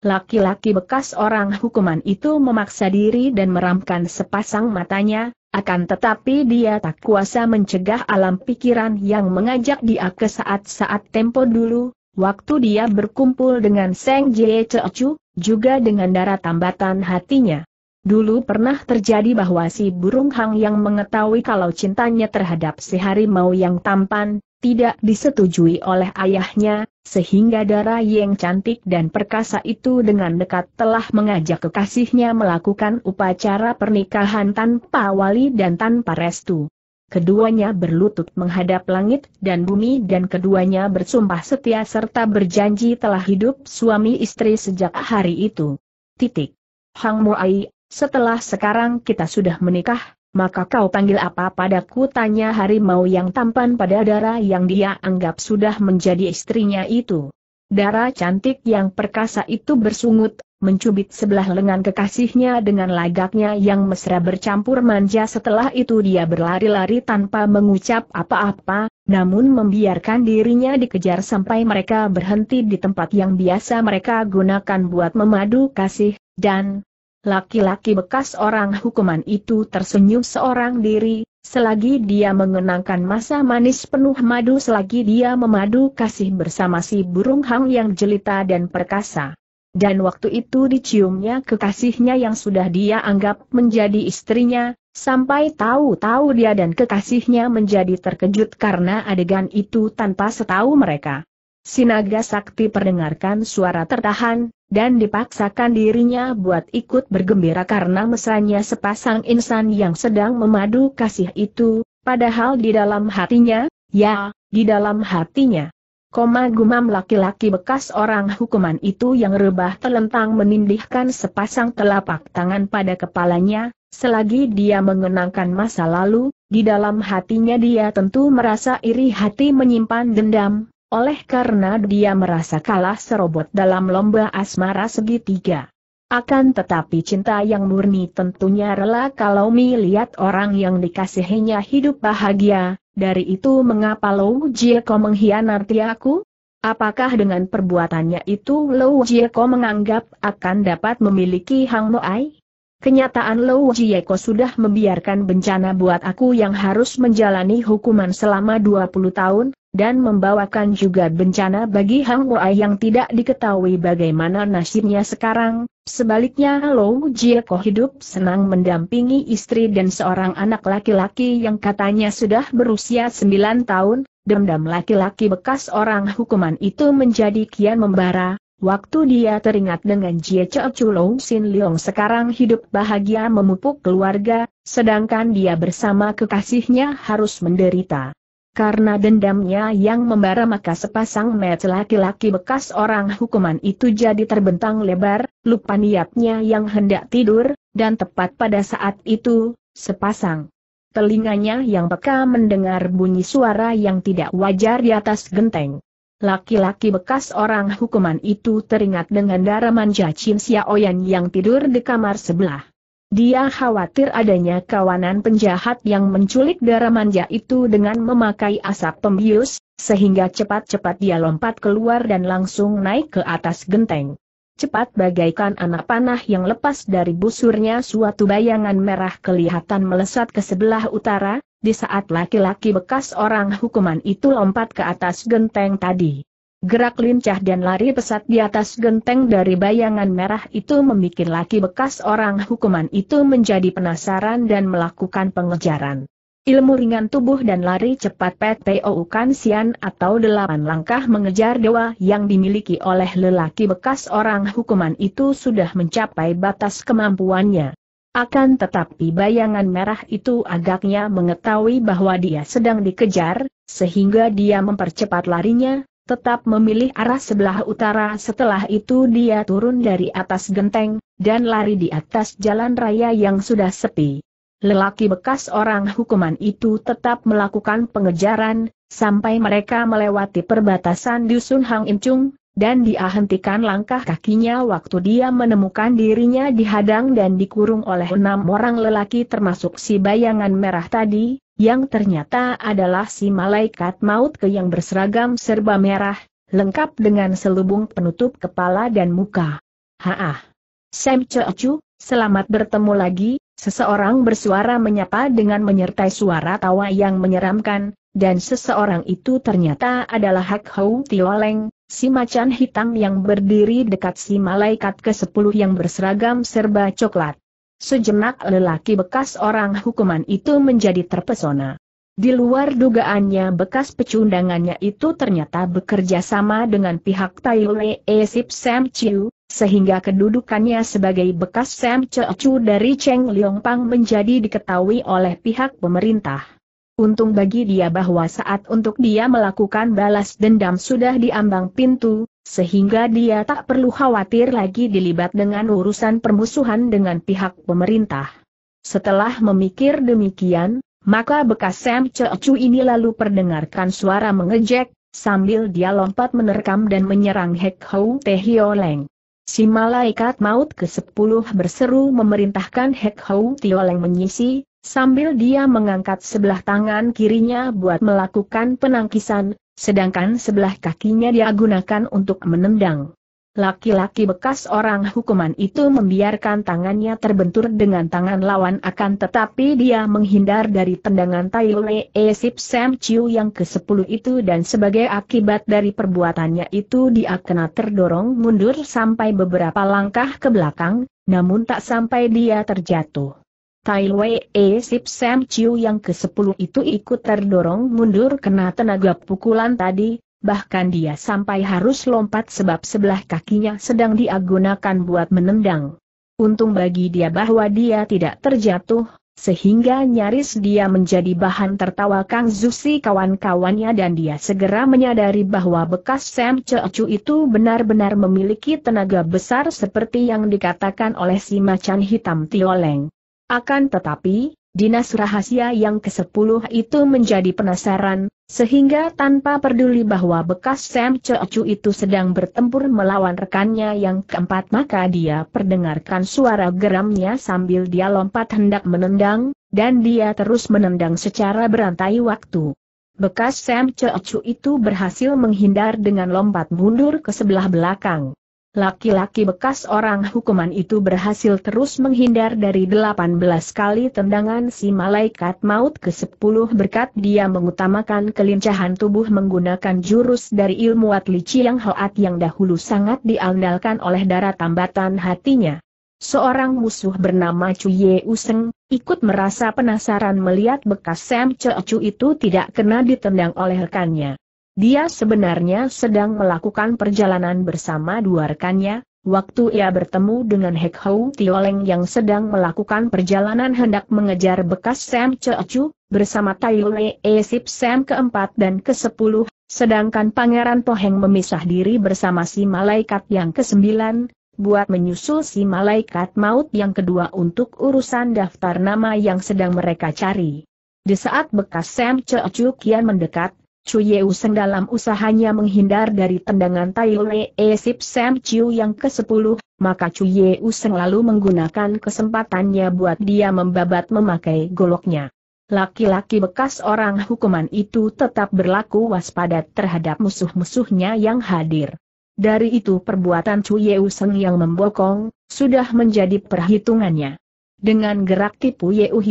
Laki-laki bekas orang hukuman itu memaksa diri dan meramkan sepasang matanya, akan tetapi dia tak kuasa mencegah alam pikiran yang mengajak dia ke saat-saat tempo dulu, waktu dia berkumpul dengan Seng Jie Chu, juga dengan darah tambatan hatinya. Dulu pernah terjadi bahwa si burung hang yang mengetahui kalau cintanya terhadap si harimau yang tampan, tidak disetujui oleh ayahnya, sehingga darah yang cantik dan perkasa itu dengan dekat telah mengajak kekasihnya melakukan upacara pernikahan tanpa wali dan tanpa restu. Keduanya berlutut menghadap langit dan bumi dan keduanya bersumpah setia serta berjanji telah hidup suami istri sejak hari itu. Titik. Hang Muai, setelah sekarang kita sudah menikah, maka kau panggil apa padaku tanya harimau yang tampan pada darah yang dia anggap sudah menjadi istrinya itu. Dara cantik yang perkasa itu bersungut, mencubit sebelah lengan kekasihnya dengan lagaknya yang mesra bercampur manja setelah itu dia berlari-lari tanpa mengucap apa-apa, namun membiarkan dirinya dikejar sampai mereka berhenti di tempat yang biasa mereka gunakan buat memadu kasih, dan, Laki-laki bekas orang hukuman itu tersenyum seorang diri, selagi dia mengenangkan masa manis penuh madu selagi dia memadu kasih bersama si burung hang yang jelita dan perkasa. Dan waktu itu diciumnya kekasihnya yang sudah dia anggap menjadi istrinya, Sampai tahu-tahu dia dan kekasihnya menjadi terkejut karena adegan itu tanpa setahu mereka. Sinaga Sakti perdengarkan suara tertahan, dan dipaksakan dirinya buat ikut bergembira karena mesranya sepasang insan yang sedang memadu kasih itu, padahal di dalam hatinya, ya, di dalam hatinya. Koma gumam laki-laki bekas orang hukuman itu yang rebah telentang menindihkan sepasang telapak tangan pada kepalanya, selagi dia mengenangkan masa lalu, di dalam hatinya dia tentu merasa iri hati menyimpan dendam, oleh karena dia merasa kalah serobot dalam lomba asmara segitiga. Akan tetapi cinta yang murni tentunya rela kalau lihat orang yang dikasihinya hidup bahagia, dari itu mengapa Lou Jieko mengkhianati aku? Apakah dengan perbuatannya itu Lou Jieko menganggap akan dapat memiliki Hang Moai? Kenyataan Lou Jieko sudah membiarkan bencana buat aku yang harus menjalani hukuman selama 20 tahun, dan membawakan juga bencana bagi Hang Wai yang tidak diketahui bagaimana nasibnya sekarang. Sebaliknya Lou Jieko hidup senang mendampingi istri dan seorang anak laki-laki yang katanya sudah berusia 9 tahun, dendam laki-laki bekas orang hukuman itu menjadi kian membara. Waktu dia teringat dengan Jie Chou Chu Lou Sin Leong sekarang hidup bahagia memupuk keluarga, sedangkan dia bersama kekasihnya harus menderita. Karena dendamnya yang membara maka sepasang mata laki-laki bekas orang hukuman itu jadi terbentang lebar, lupa niatnya yang hendak tidur, dan tepat pada saat itu, sepasang telinganya yang peka mendengar bunyi suara yang tidak wajar di atas genteng. Laki-laki bekas orang hukuman itu teringat dengan daraman Jacin Xiaoyan yang tidur di kamar sebelah. Dia khawatir adanya kawanan penjahat yang menculik darah manja itu dengan memakai asap pembius, sehingga cepat-cepat dia lompat keluar dan langsung naik ke atas genteng. Cepat bagaikan anak panah yang lepas dari busurnya suatu bayangan merah kelihatan melesat ke sebelah utara, di saat laki-laki bekas orang hukuman itu lompat ke atas genteng tadi. Gerak lincah dan lari pesat di atas genteng dari bayangan merah itu membuat laki bekas orang hukuman itu menjadi penasaran dan melakukan pengejaran. Ilmu ringan tubuh dan lari cepat PTO Kansian atau delapan langkah mengejar dewa yang dimiliki oleh lelaki bekas orang hukuman itu sudah mencapai batas kemampuannya. Akan tetapi bayangan merah itu agaknya mengetahui bahwa dia sedang dikejar, sehingga dia mempercepat larinya, tetap memilih arah sebelah utara setelah itu dia turun dari atas genteng, dan lari di atas jalan raya yang sudah sepi. Lelaki bekas orang hukuman itu tetap melakukan pengejaran, sampai mereka melewati perbatasan dusun Hang Imcung, dan dia hentikan langkah kakinya waktu dia menemukan dirinya dihadang dan dikurung oleh enam orang lelaki termasuk si bayangan merah tadi, yang ternyata adalah si malaikat maut ke yang berseragam serba merah, lengkap dengan selubung penutup kepala dan muka. Haah! Sam Cheochu, selamat bertemu lagi, seseorang bersuara menyapa dengan menyertai suara tawa yang menyeramkan, dan seseorang itu ternyata adalah Hak Hou Tioleng, Si macan hitam yang berdiri dekat si malaikat ke-10 yang berseragam serba coklat. Sejenak lelaki bekas orang hukuman itu menjadi terpesona. Di luar dugaannya bekas pecundangannya itu ternyata bekerja sama dengan pihak Taile e Sip Sam Chiu, sehingga kedudukannya sebagai bekas Sam Chiu dari Cheng Pang menjadi diketahui oleh pihak pemerintah. Untung bagi dia bahwa saat untuk dia melakukan balas dendam sudah diambang pintu, sehingga dia tak perlu khawatir lagi dilibat dengan urusan permusuhan dengan pihak pemerintah. Setelah memikir demikian, maka bekas Sam Cheocu ini lalu perdengarkan suara mengejek, sambil dia lompat menerkam dan menyerang Hek Hou Te Hio Leng. Si malaikat maut ke-10 berseru memerintahkan Hek Hou Leng menyisi, sambil dia mengangkat sebelah tangan kirinya buat melakukan penangkisan, sedangkan sebelah kakinya dia gunakan untuk menendang. Laki-laki bekas orang hukuman itu membiarkan tangannya terbentur dengan tangan lawan akan tetapi dia menghindar dari tendangan Tai Wee e Sip Sam Chiu yang ke-10 itu dan sebagai akibat dari perbuatannya itu dia kena terdorong mundur sampai beberapa langkah ke belakang, namun tak sampai dia terjatuh. Tai Wei E Sip Sam Chiu yang ke-10 itu ikut terdorong mundur kena tenaga pukulan tadi, bahkan dia sampai harus lompat sebab sebelah kakinya sedang diagunakan buat menendang. Untung bagi dia bahwa dia tidak terjatuh, sehingga nyaris dia menjadi bahan tertawa Kang Zusi kawan-kawannya dan dia segera menyadari bahwa bekas Sam Chiu itu benar-benar memiliki tenaga besar seperti yang dikatakan oleh si macan hitam Tioleng. Akan tetapi, dinas rahasia yang ke-10 itu menjadi penasaran, sehingga tanpa peduli bahwa bekas Sam Cheochu itu sedang bertempur melawan rekannya yang keempat maka dia perdengarkan suara geramnya sambil dia lompat hendak menendang, dan dia terus menendang secara berantai waktu. Bekas Sam Cheochu itu berhasil menghindar dengan lompat mundur ke sebelah belakang. Laki-laki bekas orang hukuman itu berhasil terus menghindar dari 18 kali tendangan si malaikat maut ke-10 berkat dia mengutamakan kelincahan tubuh menggunakan jurus dari ilmu Atli Chiang Hoat yang dahulu sangat diandalkan oleh darah tambatan hatinya. Seorang musuh bernama Chu Ye Useng, ikut merasa penasaran melihat bekas Sam Chu itu tidak kena ditendang oleh rekannya. Dia sebenarnya sedang melakukan perjalanan bersama dua rekannya, waktu ia bertemu dengan Hek Hou Tioleng yang sedang melakukan perjalanan hendak mengejar bekas Sam Chechu, bersama Tai Lue Esip Sam keempat dan ke sepuluh, sedangkan Pangeran Poheng memisah diri bersama si malaikat yang ke kesembilan, buat menyusul si malaikat maut yang kedua untuk urusan daftar nama yang sedang mereka cari. Di saat bekas Sam Chechu kian mendekat, Cuye Useng dalam usahanya menghindar dari tendangan Tai Lee e Sip Sam Chiu yang ke-10, maka Cuye Useng lalu menggunakan kesempatannya buat dia membabat memakai goloknya. Laki-laki bekas orang hukuman itu tetap berlaku waspada terhadap musuh-musuhnya yang hadir. Dari itu perbuatan Cui Seng yang membokong, sudah menjadi perhitungannya. Dengan gerak tipu Yeu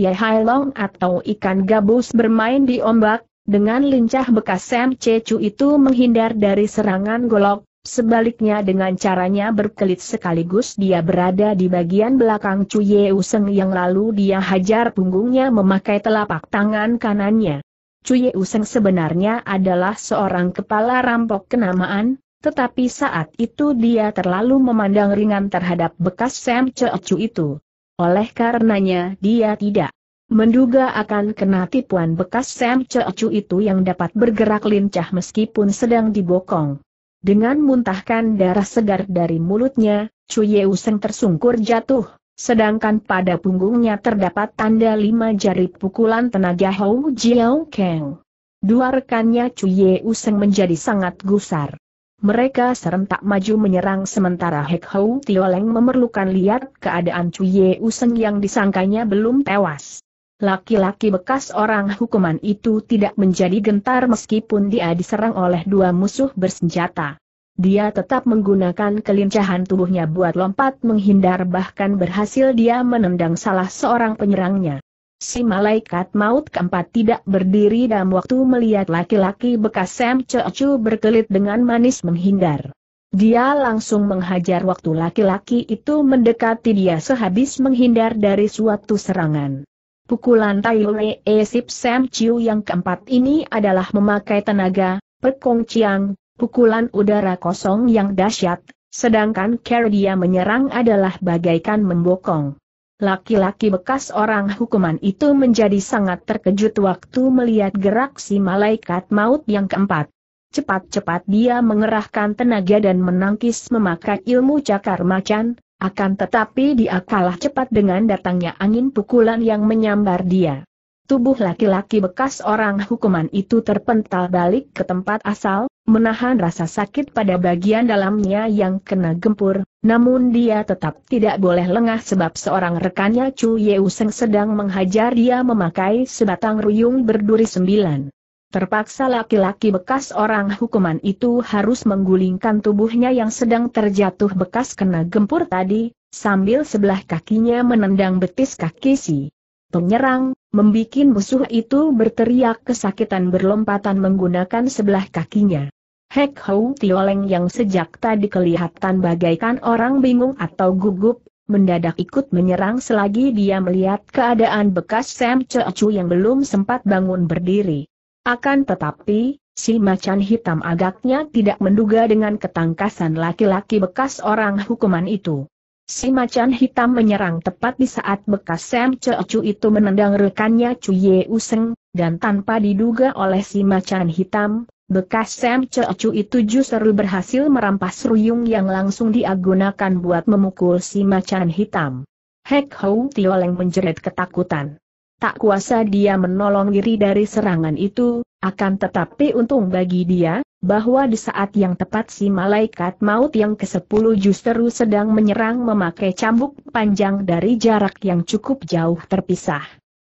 Long atau ikan gabus bermain di ombak, dengan lincah bekas Sam Cecu itu menghindar dari serangan golok, sebaliknya dengan caranya berkelit sekaligus dia berada di bagian belakang Cuye Useng yang lalu dia hajar punggungnya memakai telapak tangan kanannya. Cuye Useng sebenarnya adalah seorang kepala rampok kenamaan, tetapi saat itu dia terlalu memandang ringan terhadap bekas Sam Cecu itu. Oleh karenanya dia tidak Menduga akan kena tipuan bekas Sam Cheocu itu yang dapat bergerak lincah meskipun sedang dibokong. Dengan muntahkan darah segar dari mulutnya, Chu Yeuseng tersungkur jatuh, sedangkan pada punggungnya terdapat tanda lima jari pukulan tenaga Hou Jiao Kang. Dua rekannya Chu Yeuseng menjadi sangat gusar. Mereka serentak maju menyerang sementara Hek Hou Tioleng memerlukan lihat keadaan Chu Yeuseng Useng yang disangkanya belum tewas. Laki-laki bekas orang hukuman itu tidak menjadi gentar meskipun dia diserang oleh dua musuh bersenjata. Dia tetap menggunakan kelincahan tubuhnya buat lompat menghindar bahkan berhasil dia menendang salah seorang penyerangnya. Si malaikat maut keempat tidak berdiri dalam waktu melihat laki-laki bekas Sam Cheochu berkelit dengan manis menghindar. Dia langsung menghajar waktu laki-laki itu mendekati dia sehabis menghindar dari suatu serangan. Pukulan Tai Lee e Sip Sam Chiu yang keempat ini adalah memakai tenaga, pekong Chiang, pukulan udara kosong yang dahsyat, sedangkan cara dia menyerang adalah bagaikan membokong. Laki-laki bekas orang hukuman itu menjadi sangat terkejut waktu melihat gerak si malaikat maut yang keempat. Cepat-cepat dia mengerahkan tenaga dan menangkis memakai ilmu cakar macan, akan tetapi dia kalah cepat dengan datangnya angin pukulan yang menyambar dia. Tubuh laki-laki bekas orang hukuman itu terpental balik ke tempat asal, menahan rasa sakit pada bagian dalamnya yang kena gempur, namun dia tetap tidak boleh lengah sebab seorang rekannya Chu Yeuseng sedang menghajar dia memakai sebatang ruyung berduri sembilan. Terpaksa laki-laki bekas orang hukuman itu harus menggulingkan tubuhnya yang sedang terjatuh bekas kena gempur tadi, sambil sebelah kakinya menendang betis kaki si penyerang, membikin musuh itu berteriak kesakitan berlompatan menggunakan sebelah kakinya. Hek Hou Tioleng yang sejak tadi kelihatan bagaikan orang bingung atau gugup, mendadak ikut menyerang selagi dia melihat keadaan bekas Sam Chechu yang belum sempat bangun berdiri. Akan tetapi, si macan hitam agaknya tidak menduga dengan ketangkasan laki-laki bekas orang hukuman itu. Si macan hitam menyerang tepat di saat bekas Sam Cheochu itu menendang rekannya Chu Ye Useng, dan tanpa diduga oleh si macan hitam, bekas Sam Cheochu itu justru berhasil merampas ruyung yang langsung diagunakan buat memukul si macan hitam. Hek Hou Tioleng menjerit ketakutan. Tak kuasa dia menolong diri dari serangan itu, akan tetapi untung bagi dia, bahwa di saat yang tepat si malaikat maut yang ke-10 justru sedang menyerang memakai cambuk panjang dari jarak yang cukup jauh terpisah.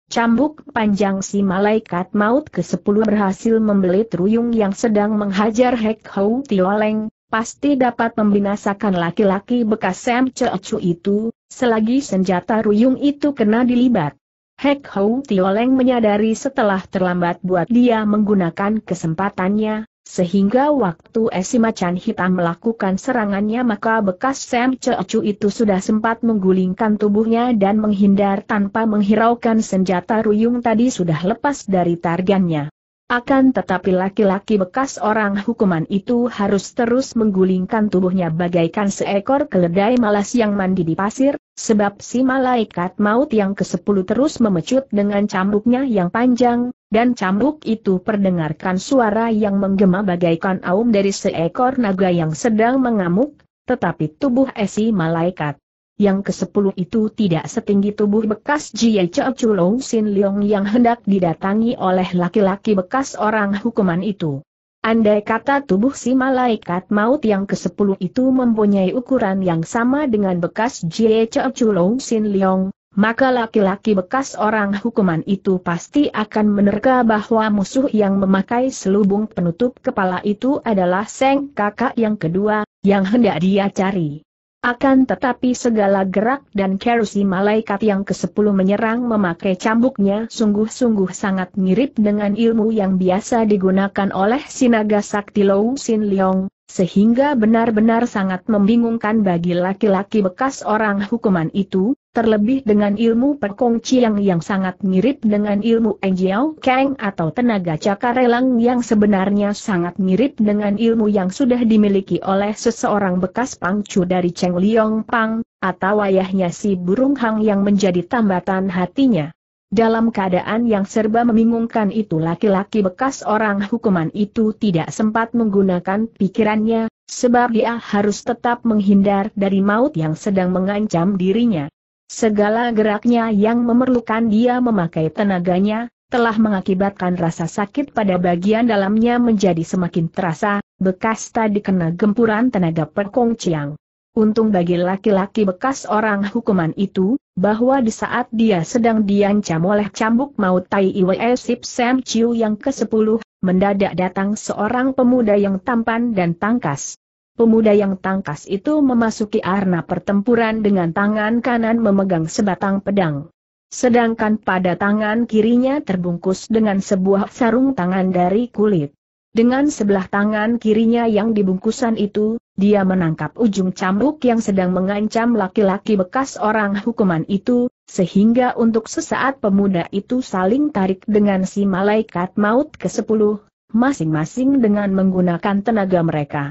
Cambuk panjang si malaikat maut ke-10 berhasil membelit ruyung yang sedang menghajar Hek Hou Tioleng, pasti dapat membinasakan laki-laki bekas Sam Cheochu itu, selagi senjata ruyung itu kena dilibat. Hek Hou Tioleng menyadari setelah terlambat buat dia menggunakan kesempatannya, sehingga waktu esi macan hitam melakukan serangannya maka bekas Sam Cheocu itu sudah sempat menggulingkan tubuhnya dan menghindar tanpa menghiraukan senjata ruyung tadi sudah lepas dari targannya. Akan tetapi laki-laki bekas orang hukuman itu harus terus menggulingkan tubuhnya bagaikan seekor keledai malas yang mandi di pasir, sebab si malaikat maut yang ke-10 terus memecut dengan cambuknya yang panjang, dan cambuk itu perdengarkan suara yang menggema bagaikan aum dari seekor naga yang sedang mengamuk, tetapi tubuh esi malaikat yang ke sepuluh itu tidak setinggi tubuh bekas Jie Chao Chu Sin Leong yang hendak didatangi oleh laki-laki bekas orang hukuman itu. Andai kata tubuh si malaikat maut yang ke sepuluh itu mempunyai ukuran yang sama dengan bekas Jie Chao Chu Sin Leong, maka laki-laki bekas orang hukuman itu pasti akan menerka bahwa musuh yang memakai selubung penutup kepala itu adalah Seng kakak yang kedua, yang hendak dia cari. Akan tetapi segala gerak dan kerusi malaikat yang ke-10 menyerang memakai cambuknya sungguh-sungguh sangat mirip dengan ilmu yang biasa digunakan oleh Sinaga Sakti Lou Sin Leong, sehingga benar-benar sangat membingungkan bagi laki-laki bekas orang hukuman itu, Terlebih dengan ilmu Pekong Chiang yang sangat mirip dengan ilmu Enjiao Kang atau tenaga cakarelang yang sebenarnya sangat mirip dengan ilmu yang sudah dimiliki oleh seseorang bekas pangcu dari Cheng Liong Pang, atau ayahnya si Burung Hang yang menjadi tambatan hatinya. Dalam keadaan yang serba membingungkan itu laki-laki bekas orang hukuman itu tidak sempat menggunakan pikirannya, sebab dia harus tetap menghindar dari maut yang sedang mengancam dirinya. Segala geraknya yang memerlukan dia memakai tenaganya, telah mengakibatkan rasa sakit pada bagian dalamnya menjadi semakin terasa, bekas tadi kena gempuran tenaga perkong ciang. Untung bagi laki-laki bekas orang hukuman itu, bahwa di saat dia sedang diancam oleh cambuk maut Tai Iwe Sip Sam Chiu yang ke-10, mendadak datang seorang pemuda yang tampan dan tangkas, Pemuda yang tangkas itu memasuki arena pertempuran dengan tangan kanan memegang sebatang pedang. Sedangkan pada tangan kirinya terbungkus dengan sebuah sarung tangan dari kulit. Dengan sebelah tangan kirinya yang dibungkusan itu, dia menangkap ujung cambuk yang sedang mengancam laki-laki bekas orang hukuman itu, sehingga untuk sesaat pemuda itu saling tarik dengan si malaikat maut ke-10, masing-masing dengan menggunakan tenaga mereka.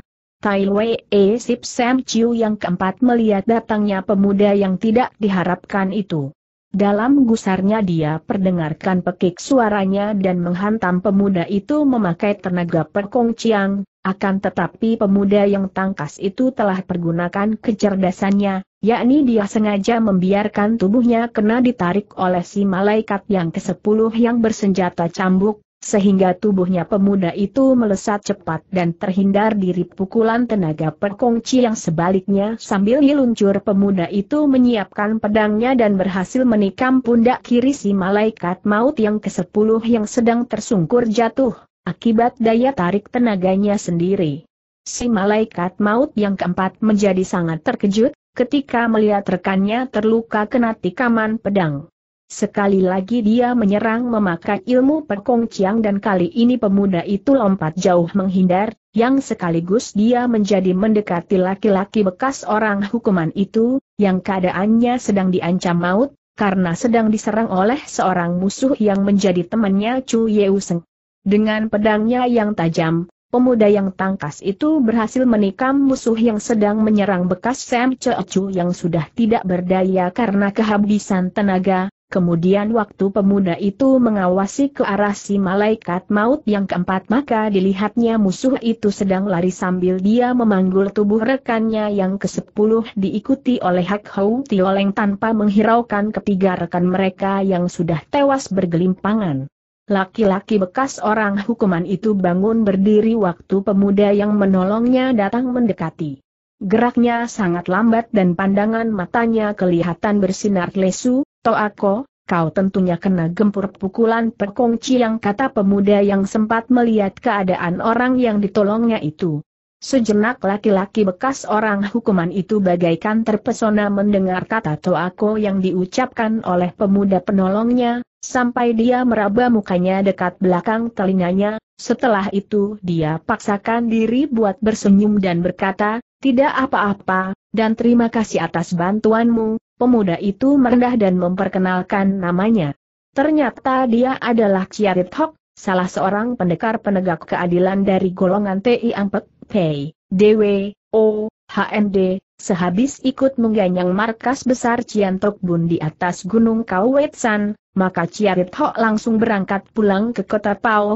Tai Wei E Sip Sam Chiu yang keempat melihat datangnya pemuda yang tidak diharapkan itu. Dalam gusarnya dia perdengarkan pekik suaranya dan menghantam pemuda itu memakai tenaga perkongciang, akan tetapi pemuda yang tangkas itu telah pergunakan kecerdasannya, yakni dia sengaja membiarkan tubuhnya kena ditarik oleh si malaikat yang kesepuluh yang bersenjata cambuk, sehingga tubuhnya pemuda itu melesat cepat dan terhindar dari pukulan tenaga perkongci yang sebaliknya sambil diluncur pemuda itu menyiapkan pedangnya dan berhasil menikam pundak kiri si malaikat maut yang ke kesepuluh yang sedang tersungkur jatuh, akibat daya tarik tenaganya sendiri. Si malaikat maut yang keempat menjadi sangat terkejut, ketika melihat rekannya terluka kena tikaman pedang. Sekali lagi dia menyerang memakai ilmu perkongciang dan kali ini pemuda itu lompat jauh menghindar, yang sekaligus dia menjadi mendekati laki-laki bekas orang hukuman itu, yang keadaannya sedang diancam maut, karena sedang diserang oleh seorang musuh yang menjadi temannya Chu Yeuseng. Dengan pedangnya yang tajam, pemuda yang tangkas itu berhasil menikam musuh yang sedang menyerang bekas Sam Chu yang sudah tidak berdaya karena kehabisan tenaga, Kemudian waktu pemuda itu mengawasi ke arah si malaikat maut yang keempat maka dilihatnya musuh itu sedang lari sambil dia memanggul tubuh rekannya yang ke sepuluh diikuti oleh Hak Hou Tioleng tanpa menghiraukan ketiga rekan mereka yang sudah tewas bergelimpangan. Laki-laki bekas orang hukuman itu bangun berdiri waktu pemuda yang menolongnya datang mendekati. Geraknya sangat lambat dan pandangan matanya kelihatan bersinar lesu, Toako, kau tentunya kena gempur pukulan Pekong yang kata pemuda yang sempat melihat keadaan orang yang ditolongnya itu. Sejenak laki-laki bekas orang hukuman itu bagaikan terpesona mendengar kata Toako yang diucapkan oleh pemuda penolongnya, sampai dia meraba mukanya dekat belakang telinganya, setelah itu dia paksakan diri buat bersenyum dan berkata, tidak apa-apa, dan terima kasih atas bantuanmu, pemuda itu merendah dan memperkenalkan namanya. Ternyata dia adalah Ciarit Hok, salah seorang pendekar penegak keadilan dari golongan TI Ampek, Pei, DW, O, HND, sehabis ikut mengganyang markas besar Ciantok Tok Bun di atas Gunung Kauwetsan, maka Ciarit Hok langsung berangkat pulang ke kota Pao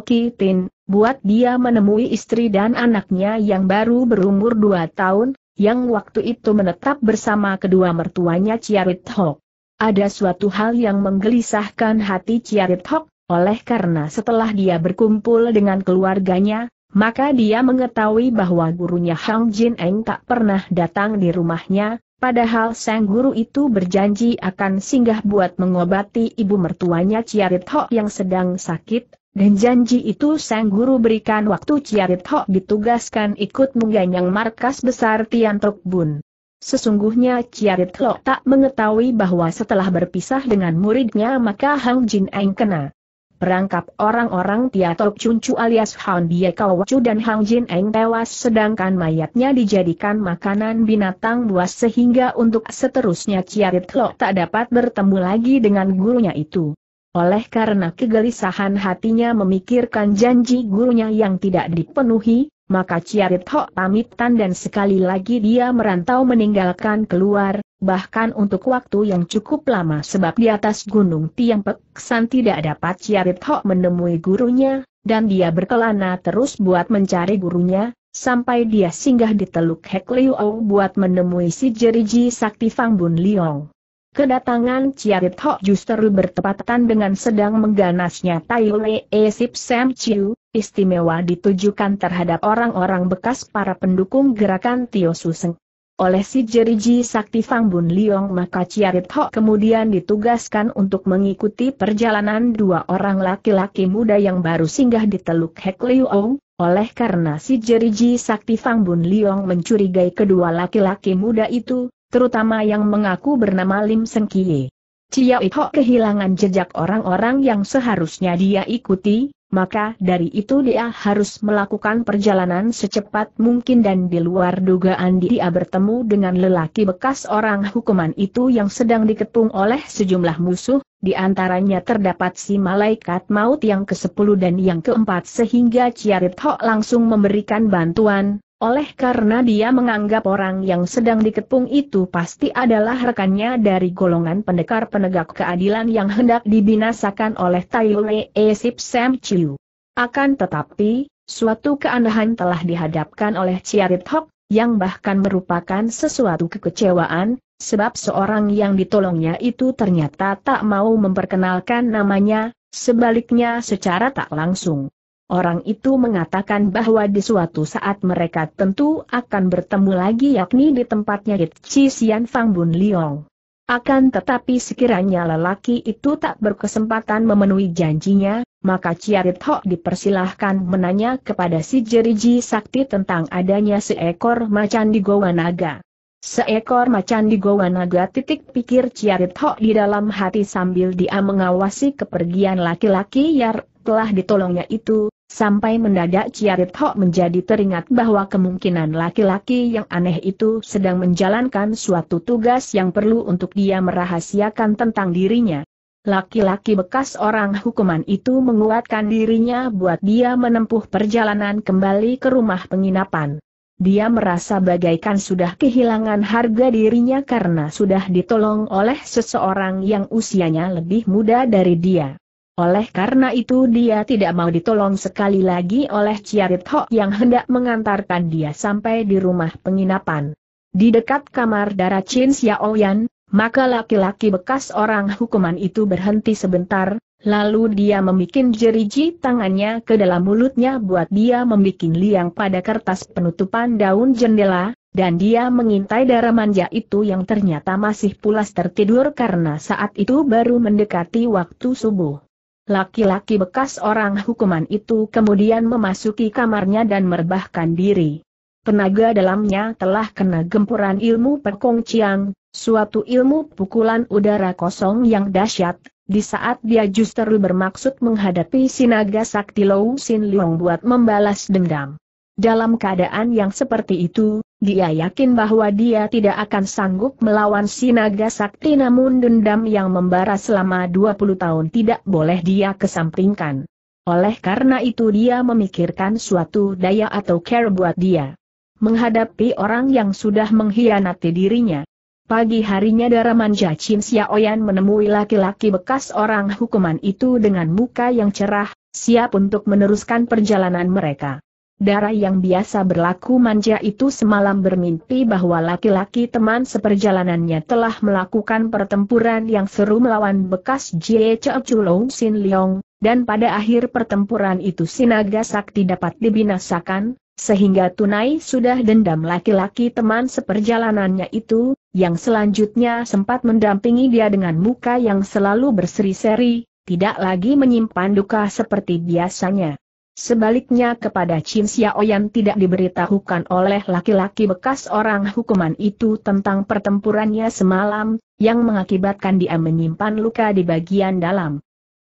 buat dia menemui istri dan anaknya yang baru berumur dua tahun, yang waktu itu menetap bersama kedua mertuanya Ciarit Hok. Ada suatu hal yang menggelisahkan hati Ciarit Hok, oleh karena setelah dia berkumpul dengan keluarganya, maka dia mengetahui bahwa gurunya Hang Jin Eng tak pernah datang di rumahnya, Padahal sang guru itu berjanji akan singgah buat mengobati ibu mertuanya Ciarit Hok yang sedang sakit, dan janji itu sang guru berikan waktu Ciarit Ho ditugaskan ikut mengganyang markas besar Tian Bun. Sesungguhnya Ciarit Ho tak mengetahui bahwa setelah berpisah dengan muridnya maka Hang Jin Eng kena. Perangkap orang-orang Tiatok Cuncu alias Han Bie Kawacu dan Hang Jin Eng tewas sedangkan mayatnya dijadikan makanan binatang buas sehingga untuk seterusnya Ciarit tak dapat bertemu lagi dengan gurunya itu. Oleh karena kegelisahan hatinya memikirkan janji gurunya yang tidak dipenuhi, maka Ciarit Ho pamitan dan sekali lagi dia merantau meninggalkan keluar, bahkan untuk waktu yang cukup lama sebab di atas gunung Tiang Peksan tidak dapat Ciarit Ho menemui gurunya, dan dia berkelana terus buat mencari gurunya, sampai dia singgah di Teluk Hek Liu buat menemui si Jeriji Sakti Fang Bun Liong. Kedatangan Ciarit Ho justru bertepatan dengan sedang mengganasnya Tai Lee e Sip Sam Chiu, istimewa ditujukan terhadap orang-orang bekas para pendukung gerakan Tio Suseng. Oleh si Jeriji Sakti Fang Bun Liong maka Ciarit Ho kemudian ditugaskan untuk mengikuti perjalanan dua orang laki-laki muda yang baru singgah di Teluk Hek Liu Ong, oleh karena si Jeriji Sakti Fang Bun Liong mencurigai kedua laki-laki muda itu, terutama yang mengaku bernama Lim Seng Kie. Cia Iho kehilangan jejak orang-orang yang seharusnya dia ikuti, maka dari itu dia harus melakukan perjalanan secepat mungkin dan di luar dugaan dia bertemu dengan lelaki bekas orang hukuman itu yang sedang diketung oleh sejumlah musuh, di antaranya terdapat si malaikat maut yang ke-10 dan yang ke-4 sehingga Chia Ho langsung memberikan bantuan, oleh karena dia menganggap orang yang sedang dikepung itu pasti adalah rekannya dari golongan pendekar penegak keadilan yang hendak dibinasakan oleh Tai Wee e Sip Sam Chiu. Akan tetapi, suatu keanehan telah dihadapkan oleh Chia Ciarit Hock, yang bahkan merupakan sesuatu kekecewaan, sebab seorang yang ditolongnya itu ternyata tak mau memperkenalkan namanya, sebaliknya secara tak langsung. Orang itu mengatakan bahwa di suatu saat mereka tentu akan bertemu lagi yakni di tempatnya Chi Sian Fang Bun Liong. Akan tetapi sekiranya lelaki itu tak berkesempatan memenuhi janjinya, maka Ciarit Hok dipersilahkan menanya kepada si Jeriji Sakti tentang adanya seekor macan di Goa Naga. Seekor macan di Goa Naga titik pikir Ciarit Hok di dalam hati sambil dia mengawasi kepergian laki-laki Yar telah ditolongnya itu, sampai mendadak Ciarit Ho menjadi teringat bahwa kemungkinan laki-laki yang aneh itu sedang menjalankan suatu tugas yang perlu untuk dia merahasiakan tentang dirinya. Laki-laki bekas orang hukuman itu menguatkan dirinya buat dia menempuh perjalanan kembali ke rumah penginapan. Dia merasa bagaikan sudah kehilangan harga dirinya karena sudah ditolong oleh seseorang yang usianya lebih muda dari dia. Oleh karena itu dia tidak mau ditolong sekali lagi oleh Ciarit Ho yang hendak mengantarkan dia sampai di rumah penginapan. Di dekat kamar darah Chin Xiaoyan, maka laki-laki bekas orang hukuman itu berhenti sebentar, lalu dia membuat jeriji tangannya ke dalam mulutnya buat dia membuat liang pada kertas penutupan daun jendela, dan dia mengintai darah manja itu yang ternyata masih pulas tertidur karena saat itu baru mendekati waktu subuh. Laki-laki bekas orang hukuman itu kemudian memasuki kamarnya dan merebahkan diri. Tenaga dalamnya telah kena gempuran ilmu perkongciang, suatu ilmu pukulan udara kosong yang dahsyat, di saat dia justru bermaksud menghadapi sinaga sakti Lou Sin Leong buat membalas dendam. Dalam keadaan yang seperti itu, dia yakin bahwa dia tidak akan sanggup melawan Sinaga sakti namun dendam yang membara selama 20 tahun tidak boleh dia kesampingkan. Oleh karena itu dia memikirkan suatu daya atau care buat dia. Menghadapi orang yang sudah mengkhianati dirinya. Pagi harinya Daraman Jacin Xiaoyan menemui laki-laki bekas orang hukuman itu dengan muka yang cerah, siap untuk meneruskan perjalanan mereka. Darah yang biasa berlaku manja itu semalam bermimpi bahwa laki-laki teman seperjalanannya telah melakukan pertempuran yang seru melawan bekas Jie Long Sin Leong, dan pada akhir pertempuran itu Sinaga Sakti dapat dibinasakan, sehingga tunai sudah dendam laki-laki teman seperjalanannya itu, yang selanjutnya sempat mendampingi dia dengan muka yang selalu berseri-seri, tidak lagi menyimpan duka seperti biasanya. Sebaliknya kepada Chin Xiaoyan tidak diberitahukan oleh laki-laki bekas orang hukuman itu tentang pertempurannya semalam, yang mengakibatkan dia menyimpan luka di bagian dalam.